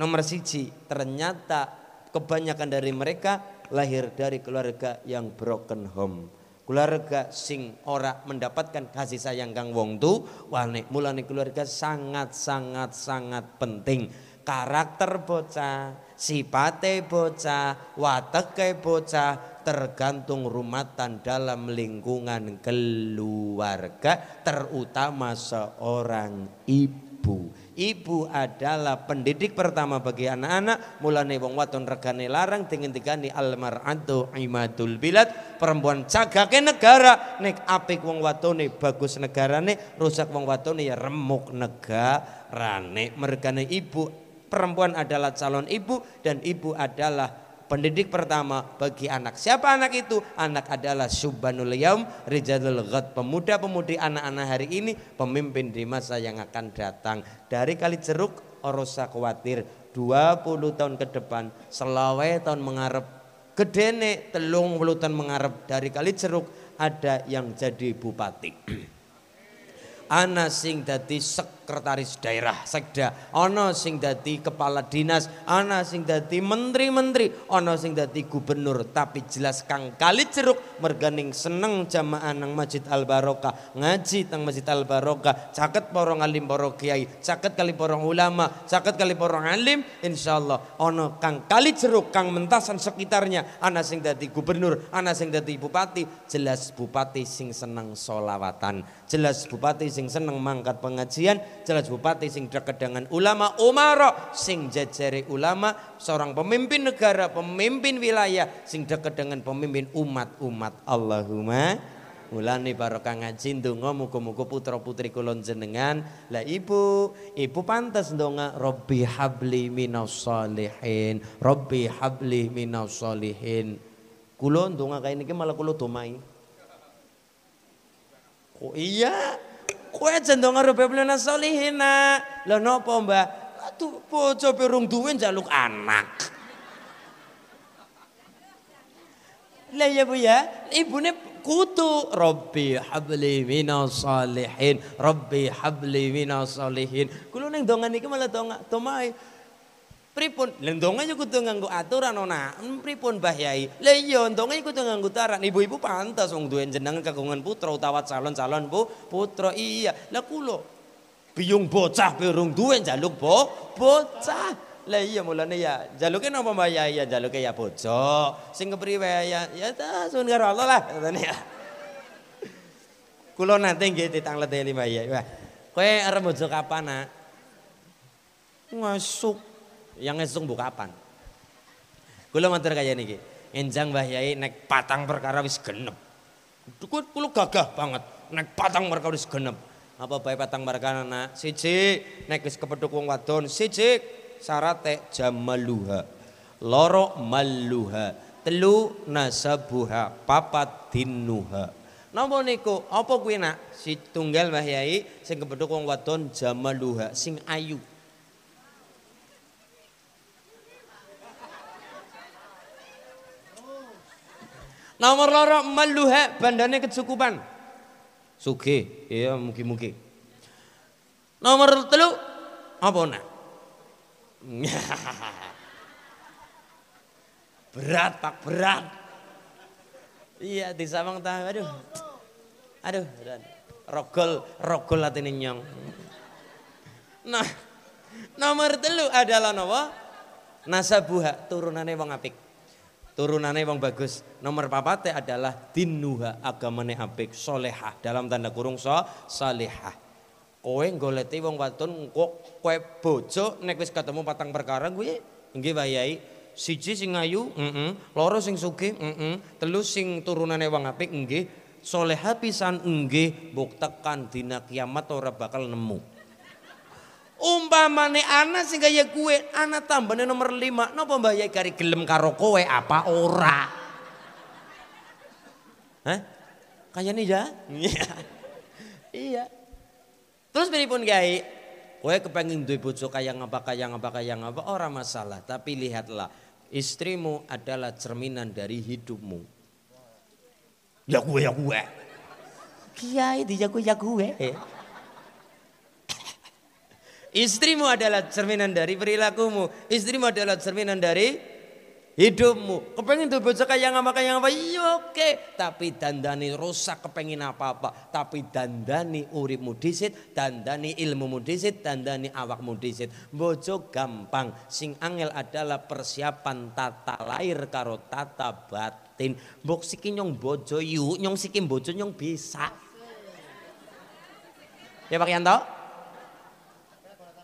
nomor siji ternyata kebanyakan dari mereka lahir dari keluarga yang broken home. Keluarga sing ora mendapatkan kasih sayang kang wong tu wane mulane keluarga sangat sangat sangat penting karakter bocah sipate bocah, wateke bocah tergantung rumatan dalam lingkungan keluarga terutama seorang ibu. Ibu adalah pendidik pertama bagi anak-anak mulane wong wadon regane larang dingin digani almar'atu imadul bilad perempuan cagake negara nek apik wong watone bagus negarane rusak wong watone ya remuk negarane mergane ibu perempuan adalah calon ibu dan ibu adalah pendidik pertama bagi anak. Siapa anak itu? Anak adalah Subhanul Yaum, Rijalul Ghad, pemuda-pemudi anak-anak hari ini, pemimpin di masa yang akan datang. Dari kali jeruk, orosa khawatir, 20 tahun ke depan, selawe tahun mengarep, gedene telung puluh mengarep, dari kali jeruk ada yang jadi bupati. Anak sing dadi sek sekretaris daerah sekda ono sing dadi kepala dinas ana sing dadi menteri-menteri ono sing dadi gubernur tapi jelas Kang Kaliceruk Ceruk merganing seneng jamaah nang Masjid Al Barokah ngaji nang Masjid Al Barokah caket porong alim porong kiai caket kali porong ulama caket kali porong alim insyaallah ono Kang Kaliceruk Ceruk Kang Mentasan sekitarnya ana sing dadi gubernur ana sing dadi bupati jelas bupati sing seneng solawatan jelas bupati sing seneng mangkat pengajian jelas bupati sing dekat dengan ulama umaro sing jajari ulama seorang pemimpin negara pemimpin wilayah sing dekat dengan pemimpin umat-umat Allahumma Ulani barokah ngaji ndonga muga-muga putra-putri kula jenengan. Lah ibu, ibu pantas ndonga Robi habli minas solihin, Rabbi habli minas solihin. Kula ndonga kaya niki malah kula domai. Oh iya, kue jendong ngaruh beblu nasolihin nak lo nopo mbak aduh bojo perung duwin jaluk anak lah iya bu ya ibunya kutu Robbi habli mina salihin Robbi habli mina salihin kulo neng dongan ini malah dongak tomai Pripun? Lendonge juga tuh nganggu aturan ona. Pripun bahyai Yai? Lah iya ndonge nganggu nganggo Ibu-ibu pantas wong duen jenengan kagungan putra utawa calon-calon bu putra. Iya. Lah lo. piung bocah berung duen jaluk bo bocah. Lah iya mulane ya Jaluknya napa Mbah ya jaluknya ya bocok Sing kepriwe ya ya ta sun karo Allah lah ngene ya. nanti nate nggih tanglet ya. lima ya kue kapan, Nak? Ngasuk yang ngesung kapan? Kula matur kaya niki. Enjang Mbah Yai nek patang perkara wis genep. Kulo gagah banget nek patang perkara wis genep. Apa bae patang perkara nak? Siji nek wis kepethuk wong wadon, siji syarate jamaluha. Loro maluha, telu nasabuha, papat dinuha. Napa niku? Apa kuwi nak? Si tunggal Mbah Yai sing kepethuk wong wadon jamaluha, sing ayu. Nomor loro maluha bandane kecukupan. Suge, iya mugi-mugi. Nomor telu apa nak? berat pak berat. Iya di samping tahu, aduh. Aduh, dan rogol rogol latine nyong. Nah, nomor telu adalah napa? Nasabuha turunannya wong apik turunane wong bagus. Nomor papate adalah dinuha agamane apik, solehah dalam tanda kurung so salihah. Kowe goleti wong wadon kok kowe bojo nek wis ketemu patang perkara gue nggih wayahi siji sing ayu, heeh, loro sing sugih, heeh, telu sing turunane wong apik nggih, soleha pisan nggih mbok tekan dina kiamat ora bakal nemu. Umpamane ana sing kaya kue, ana tambahnya nomor lima. no mbah ya kari gelem karo kowe apa ora? Hah? Kayane ya? Iya. iya. Terus pun gai? Kowe kepengin duwe bojo kaya ngapa kaya ngapa kaya ngapa ora masalah, tapi lihatlah istrimu adalah cerminan dari hidupmu. Ya kue ya kue. Kiai dijago ya gue Ya kue. Istrimu adalah cerminan dari perilakumu. Istrimu adalah cerminan dari hidupmu. Kepengen tuh bocah kayak nggak kayak yang apa? Iya oke. Tapi dandani rusak kepengen apa apa. Tapi dandani urimu disit, dandani ilmumu disit, dandani awakmu disit. Bocok gampang. Sing angel adalah persiapan tata lahir karo tata batin. Bok siki nyong bojo yuk, nyong siki bojo nyong bisa. Ya Pak Yanto?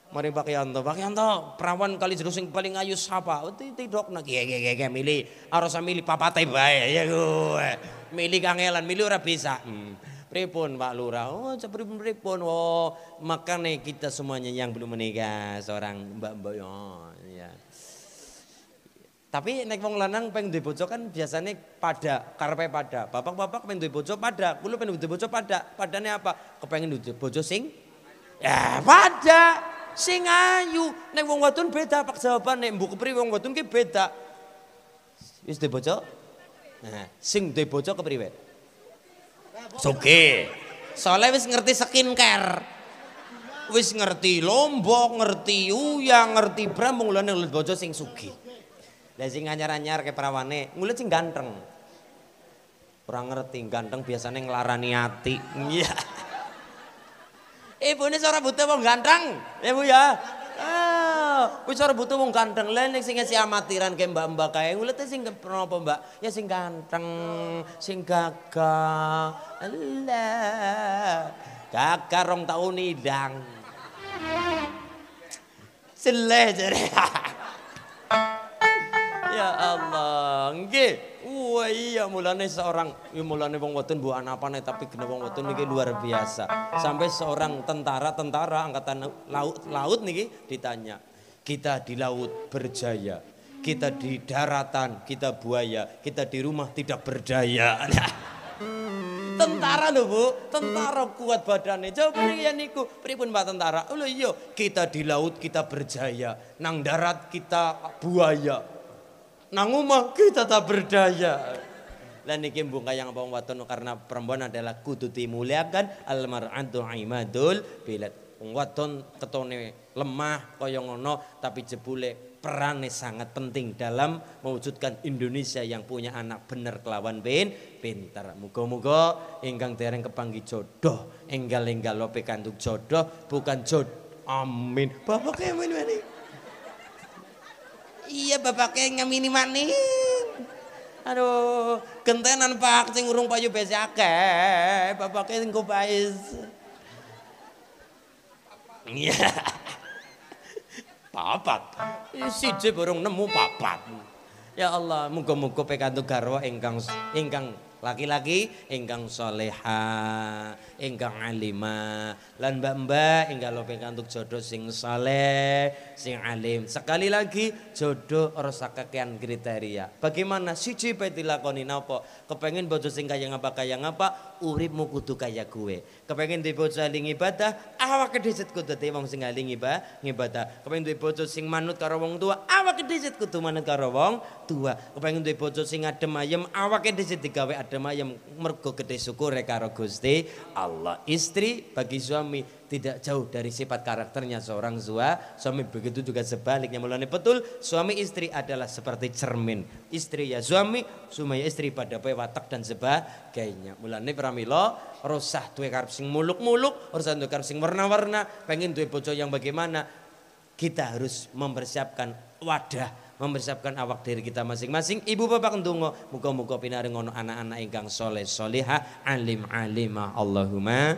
Mari Pak Yanto, Pak Yanto, perawan kali jeruk sing paling ayu sapa? Oh, tidak, nak ya ya ya milih, harus milih papa bae ya gue. Eh. Milih kangelan, milih ora bisa. Hmm. Pripun Pak Lurah? Oh, pripun pripun. Oh, nih kita semuanya yang belum menikah seorang mbak-mbak ya. ya. Tapi nek wong lanang pengen duwe bojo kan biasanya pada karpe pada. Bapak-bapak pengen duwe bojo pada, kulo pengen duwe bojo pada. Padane apa? Kepengen duwe bojo sing ya pada sing ayu. Nek wong wadon beda pak jawaban nek mbok kepri wong wadon ki beda. Wis dibaca? Nah, sing dibaca kepriwe? Soge. Soalnya wis ngerti skincare. Wis ngerti lombok, ngerti uya, ngerti bram mulane ngulet bojo sing sugih. Lah sing anyar-anyar ke perawane ngulet sing ganteng. Ora ngerti ganteng biasanya ngelarani hati. Iya. Yeah. Ibu ini seorang butuh e wong ganteng, ibu ya. Ah, wis seorang butuh e wong ganteng lain yang singa si amatiran ke mbak mbak kayak gue lihat sing kenapa mbak? Ya sing ganteng, sing gagah, lah. Gagah rong tau nidang. Seleh jadi. ya Allah, nggih Wah iya mulane seorang iya, mulane wong mbok buah nih tapi kena wong wadon niki luar biasa. Sampai seorang tentara-tentara angkatan laut laut niki ditanya, "Kita di laut berjaya, kita di daratan kita buaya, kita di rumah tidak berdaya." tentara lho Bu, tentara kuat badannya. Jawabannya ya niku, pripun Pak tentara? Lho iya, kita di laut kita berjaya, nang darat kita buaya. Nang omah kita tak berdaya. Lan iki bunga yang apa watun karena perempuan adalah kudu dimuliakan almar'atu imadul bilad. Waton ketone lemah kaya ngono tapi jebule perannya sangat penting dalam mewujudkan Indonesia yang punya anak bener kelawan pin pinter. Muga-muga ingkang dereng kepanggi jodoh, enggal-enggal lope kandung jodoh bukan jodoh. Amin. Bapak kemen ini. iya bapaknya kayak ngamini aduh gentenan pak sing urung payu besi ake bapak kayak sing kubais iya papat si je burung nemu papat ya Allah muga-muga pekantu garwa ingkang ingkang laki-laki ingkang soleha ingkang alima lan mbak-mbak ingkang lope kantuk jodoh sing soleh sing alim sekali lagi jodoh rasa kriteria bagaimana sih pe dilakoni napa kepengen bojo sing kaya ngapa kaya ngapa uripmu kudu kaya kuwe. Kepengin duwe bojo ahli ibadah, awak dheset kudu dadi wong sing ahli ngibadah. Kepengin duwe bojo sing manut karo wong tua, awak dheset kudu manut karo wong tua. Kepengen duwe bojo sing adem ayem, awak dheset digawe adem ayem mergo gedhe syukur karo Gusti Allah. Istri bagi suami tidak jauh dari sifat karakternya seorang zua suami begitu juga sebaliknya mulai betul suami istri adalah seperti cermin istri ya suami suami ya istri pada pewatak dan sebagainya mulanya pramilo rosah tuh karep sing muluk-muluk rusah tuh karep sing warna-warna pengen tuh bojo yang bagaimana kita harus mempersiapkan wadah mempersiapkan awak diri kita masing-masing. Ibu bapak ndungo muka-muka pinari ngono anak-anak ingkang soleh soleha alim alimah Allahumma.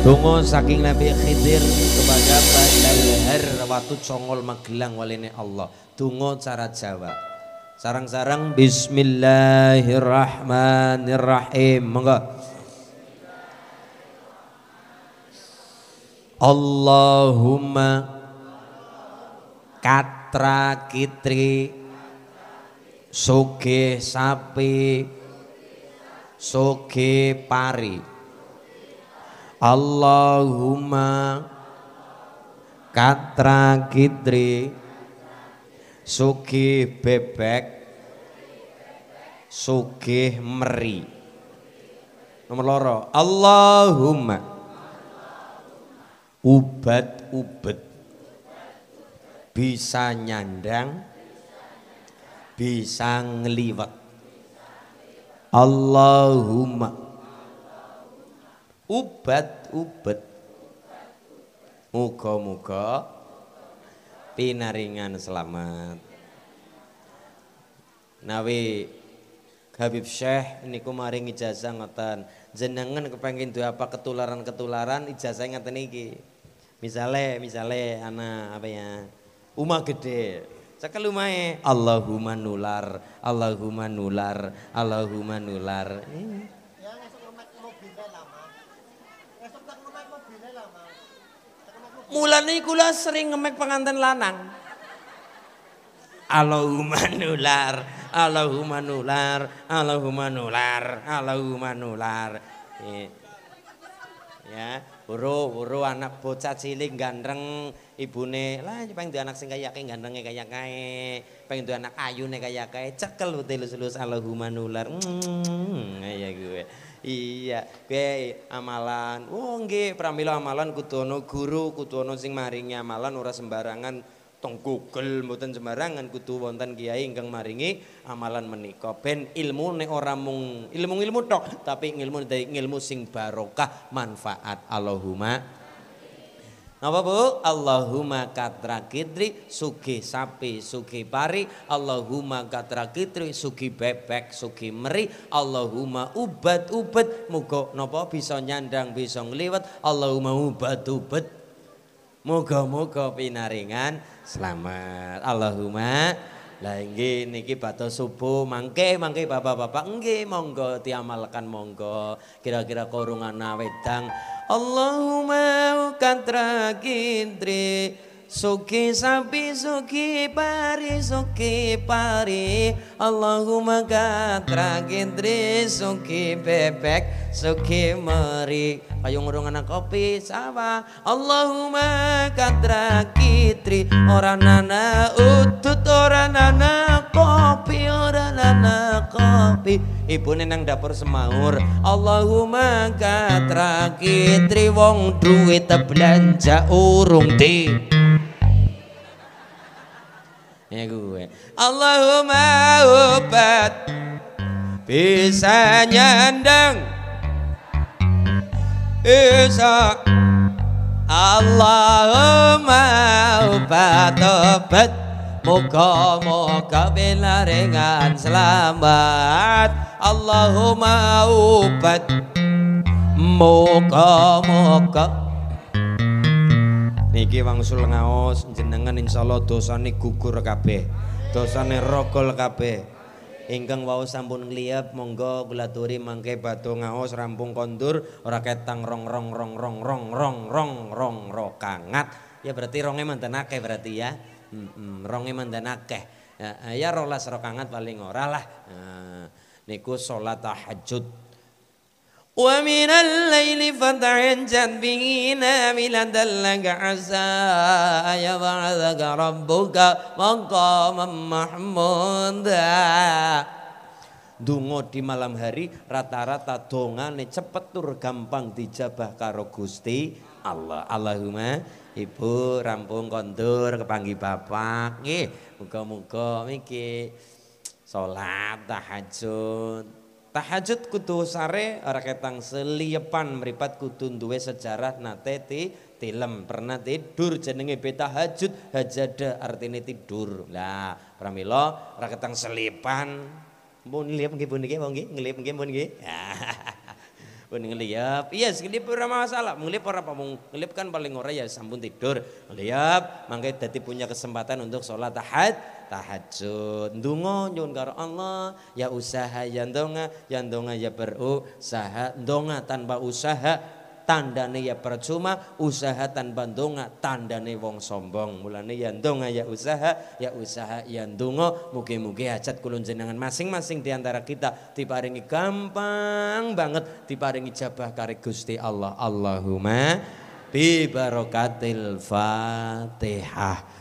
Tunggu saking Nabi Khidir kepada Bandar Leher Watu Congol Magelang walini Allah Tunggu cara Jawa Sarang-sarang Bismillahirrahmanirrahim Monggo Allahumma Katra Kitri Sugih Sapi Sugih Pari Allahumma katra kitri sugih bebek sugih meri nomor loro Allahumma ubat ubet bisa nyandang bisa ngeliwat Allahumma ubat ubat muga-muga pinaringan selamat nawi Habib Syekh niku maring ijazah ngoten jenengan kepengin duwe apa ketularan-ketularan ijazah ngoten iki misale misale ana apa ya Uma gede Cekel umae Allahumma nular Allahumma nular Allahumma nular eh. Mulane kula sering ngemek pengantin lanang. Allahumma nular, Allahumma nular, Allahumma nular, Allahumma nular. Iya. Ya, buru-buru anak bocah cilik gandreng ibune lah pengen duwe anak sing kaya kae gandrenge kaya kae pengen duwe anak ayune kaya kae cekel telus-telus Allahumma nular mm, mm, mm ya gue Iya, gue amalan. Oh nggih, pramila amalan kudu ana guru, kudu ana sing maringi amalan ora sembarangan Teng Google mboten sembarangan kudu wonten kiai ingkang maringi amalan menika ben ilmu ne ora mung ilmu-ilmu tok tapi ilmu ilmu sing barokah manfaat Allahumma Napa Bu? Allahumma katra kitri suki sapi suki pari Allahumma katra kitri suki bebek suki meri Allahumma ubat ubat muga napa bisa nyandang bisa ngliwet Allahumma ubat ubat muga-muga pinaringan selamat Allahumma lah nggih niki batu subuh mangke mangke bapak-bapak nggih monggo diamalkan monggo kira-kira korungan nawedang Allahumma kadrakin tri Suki sapi suki pari suki pari Allahumma katra gendri suki bebek suki meri Ayo ngurung anak kopi sama Allahumma katra kitri Orang nana utut orang nana kopi Orang nana kopi Ibu nenang dapur semaur Allahumma katra kitri Wong duit belanja urung di Ya gue. Allahumma obat bisa nyandang bisa Allahumma obat obat Moga moga belarengan selamat Allahumma obat Moga moga niki wangsul ngaos jenengan insyaallah dosane gugur kabeh dosane rokol kabeh ingkang wau sampun ngliyep monggo kula turi mangke batu ngaos rampung kondur ora ketang rong rong rong rong rong rong rong rong kangat. ya berarti ronge manten akeh berarti ya mm ronge manten akeh ya, ya rolas kangat paling ora lah eh, niku salat tahajud ومن الليل فتعجد به نافلة لك عسى أن يبعثك ربك مقاما محمودا Dungo di malam hari rata-rata dongane cepet tur gampang dijabah karo Gusti Allah. Allahumma Ibu rampung kondur kepanggi bapak nggih muga-muga niki salat tahajud tahajud kudu sare ora ketang seliepan meripat kudu duwe sejarah nate ti tilem pernah tidur jenenge beta hajud hajada artine tidur lah pramila ora ketang selipan pun lihat nggih pun nggih mau nggih ngelip nggih pun nggih ngeliap yes ngelip ora masalah ngeliap ora apa ngeliap kan paling ora ya sambung tidur ngeliap mangke tadi punya kesempatan untuk sholat tahad tahajud ndonga nyuwun karo Allah ya usaha ya ndonga ya ndonga ya berusaha ndonga tanpa usaha Tanda tandane ya percuma usaha tanpa Tanda tandane wong sombong mulane ya donga ya usaha ya usaha yang dungo mugi-mugi hajat kulun jenengan masing-masing diantara kita diparingi gampang banget diparingi jabah kare Gusti Allah Allahumma bi barokatil Fatihah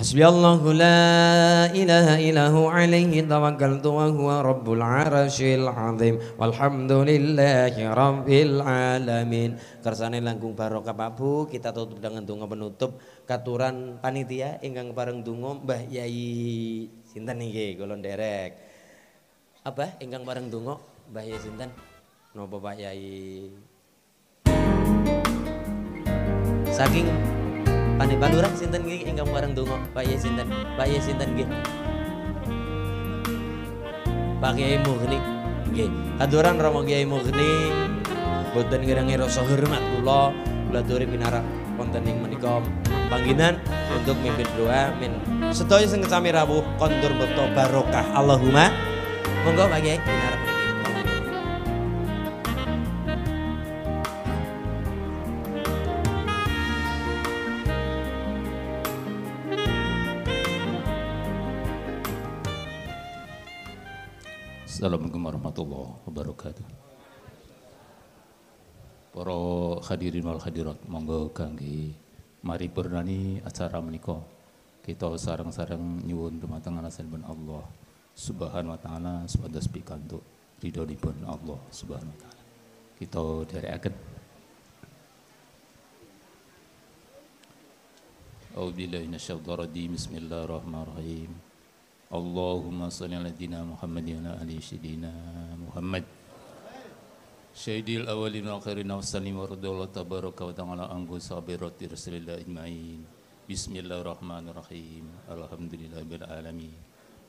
حسبي الله لا إله إلا هو عليه توكلت وهو رب العرش العظيم والحمد لله رب العالمين kersane langkung barokah Pak Bu kita tutup dengan donga penutup katuran panitia ingkang bareng donga Mbah Yai sinten niki kula derek apa ingkang bareng donga Mbah Yai sinten nopo Pak Yai saking panik baturan sinten nggih ingkang marang donga Pak Yai sinten Pak Yai sinten nggih Pak Yai Mughni nggih haturan Rama Kiai Mughni boten ngirangi rasa hormat kula kula duri pinarap wonten ing menika pangginan untuk mimpin doa min setuju sing kecami rawuh kondur beto barokah Allahumma monggo Pak Kiai pinarap Assalamualaikum warahmatullahi wabarakatuh. Para hadirin wal hadirat monggo kangge mari purnani acara menika kita sarang-sarang nyuwun dumateng alasanipun Allah Subhanahu wa taala supados pikantuk ridhonipun Allah Subhanahu wa taala. Kita dherekaken A'udzu billahi minasyaitonir rajim. Bismillahirrahmanirrahim. اللهم صل على سيدنا محمد وعلى آل سيدنا محمد سيد الأولين والآخرين والسلام ورضي الله تبارك وتعالى عن صابرات رسول الله أجمعين بسم الله الرحمن الرحيم الحمد لله رب العالمين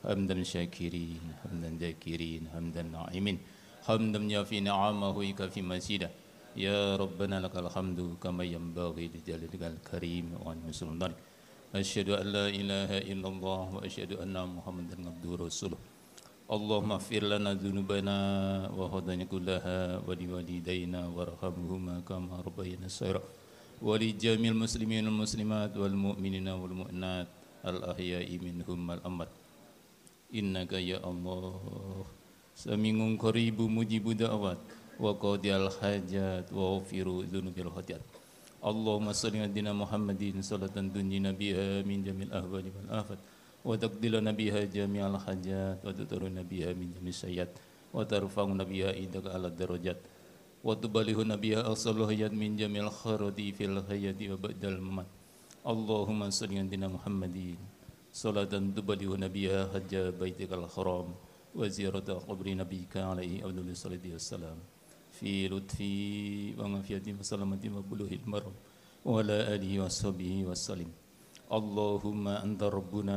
حمدا شاكرين حمدا ذاكرين حمدا ناعمين حمدا يفي نعمه يكفي مزيدا يا ربنا لك الحمد كما ينبغي لجلالك الكريم وعن مسلم ذلك Asyhadu an la ilaha illallah wa asyhadu anna Muhammadan abduhu rasuluh. Allahumma fir lana dzunubana wa hadana kullaha wa li walidayna warhamhuma kama rabbayana shaghira. Wa li jami'il muslimin wal muslimat wal mu'minina wal mu'minat al ahya'i minhum wal amwat. Innaka ya Allah samingun qaribu mujibud da'wat wa hajat wa ufiru dzunubil khatiat. Allahumma salli ala dina Muhammadin salatan dunjina biha min jamil ahwal wal afat wa taqdila nabiha jami'al hajat wa tutaru nabiha min jamil sayyat wa tarfa'u nabiha indaka ala darajat wa tubalihu nabiha asallu hayat min jamil kharati fil hayati wa ba'dal mamat Allahumma salli ala dina Muhammadin salatan tubalihu nabiha hajat baitika al-kharam wa ziyarata qabri nabiika alaihi abdulli salli alaihi wa في لطفه ومغفرته وسلامته وبلوغ المرم وعلى آله وصحبه وسلم اللهم أنت ربنا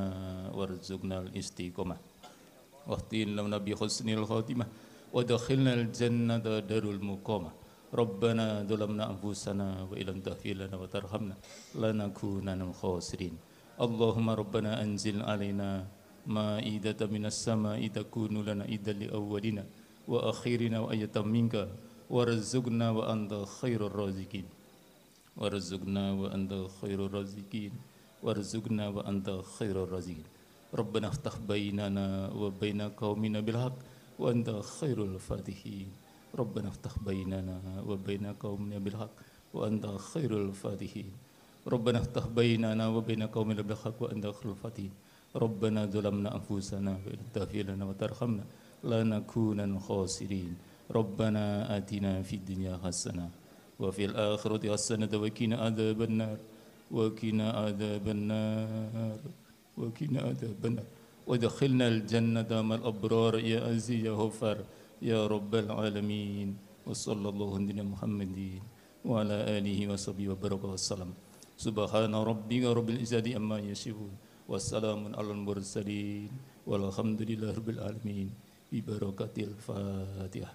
وارزقنا الاستقامة واهدنا لنا بحسن الخاتمة ودخلنا الجنة دار المقامة ربنا ظلمنا أنفسنا وإن لم تغفر لنا وترحمنا لنكونن من الخاسرين اللهم ربنا أنزل علينا مائدة من السماء تكون لنا إذا لأولنا وأخيرنا وآية منك ورزقنا وأنت خير الرازقين ورزقنا وأنت خير الرازقين ورزقنا وأنت خير الرازقين ربنا افتح بيننا وبين قومنا بالحق وأنت خير الفاتحين ربنا افتح بيننا وبين قومنا بالحق وأنت خير الفاتحين ربنا افتح بيننا وبين قومنا بالحق وأنت خير الفاتحين ربنا ظلمنا أنفسنا وإن تغفر لنا وترحمنا لنكونن خاسرين ربنا آتنا في الدنيا حسنة وفي الآخرة حسنة وكنا عذاب النار وكنا عذاب النار وكنا عذاب النار ودخلنا الجنة مع الأبرار يا عزيز يا غفار يا رب العالمين وصلى الله على محمد وعلى آله وصحبه وبارك وسلم سبحان ربك رب العزة أما يصفون وسلام على المرسلين والحمد لله رب العالمين ببركة الفاتحة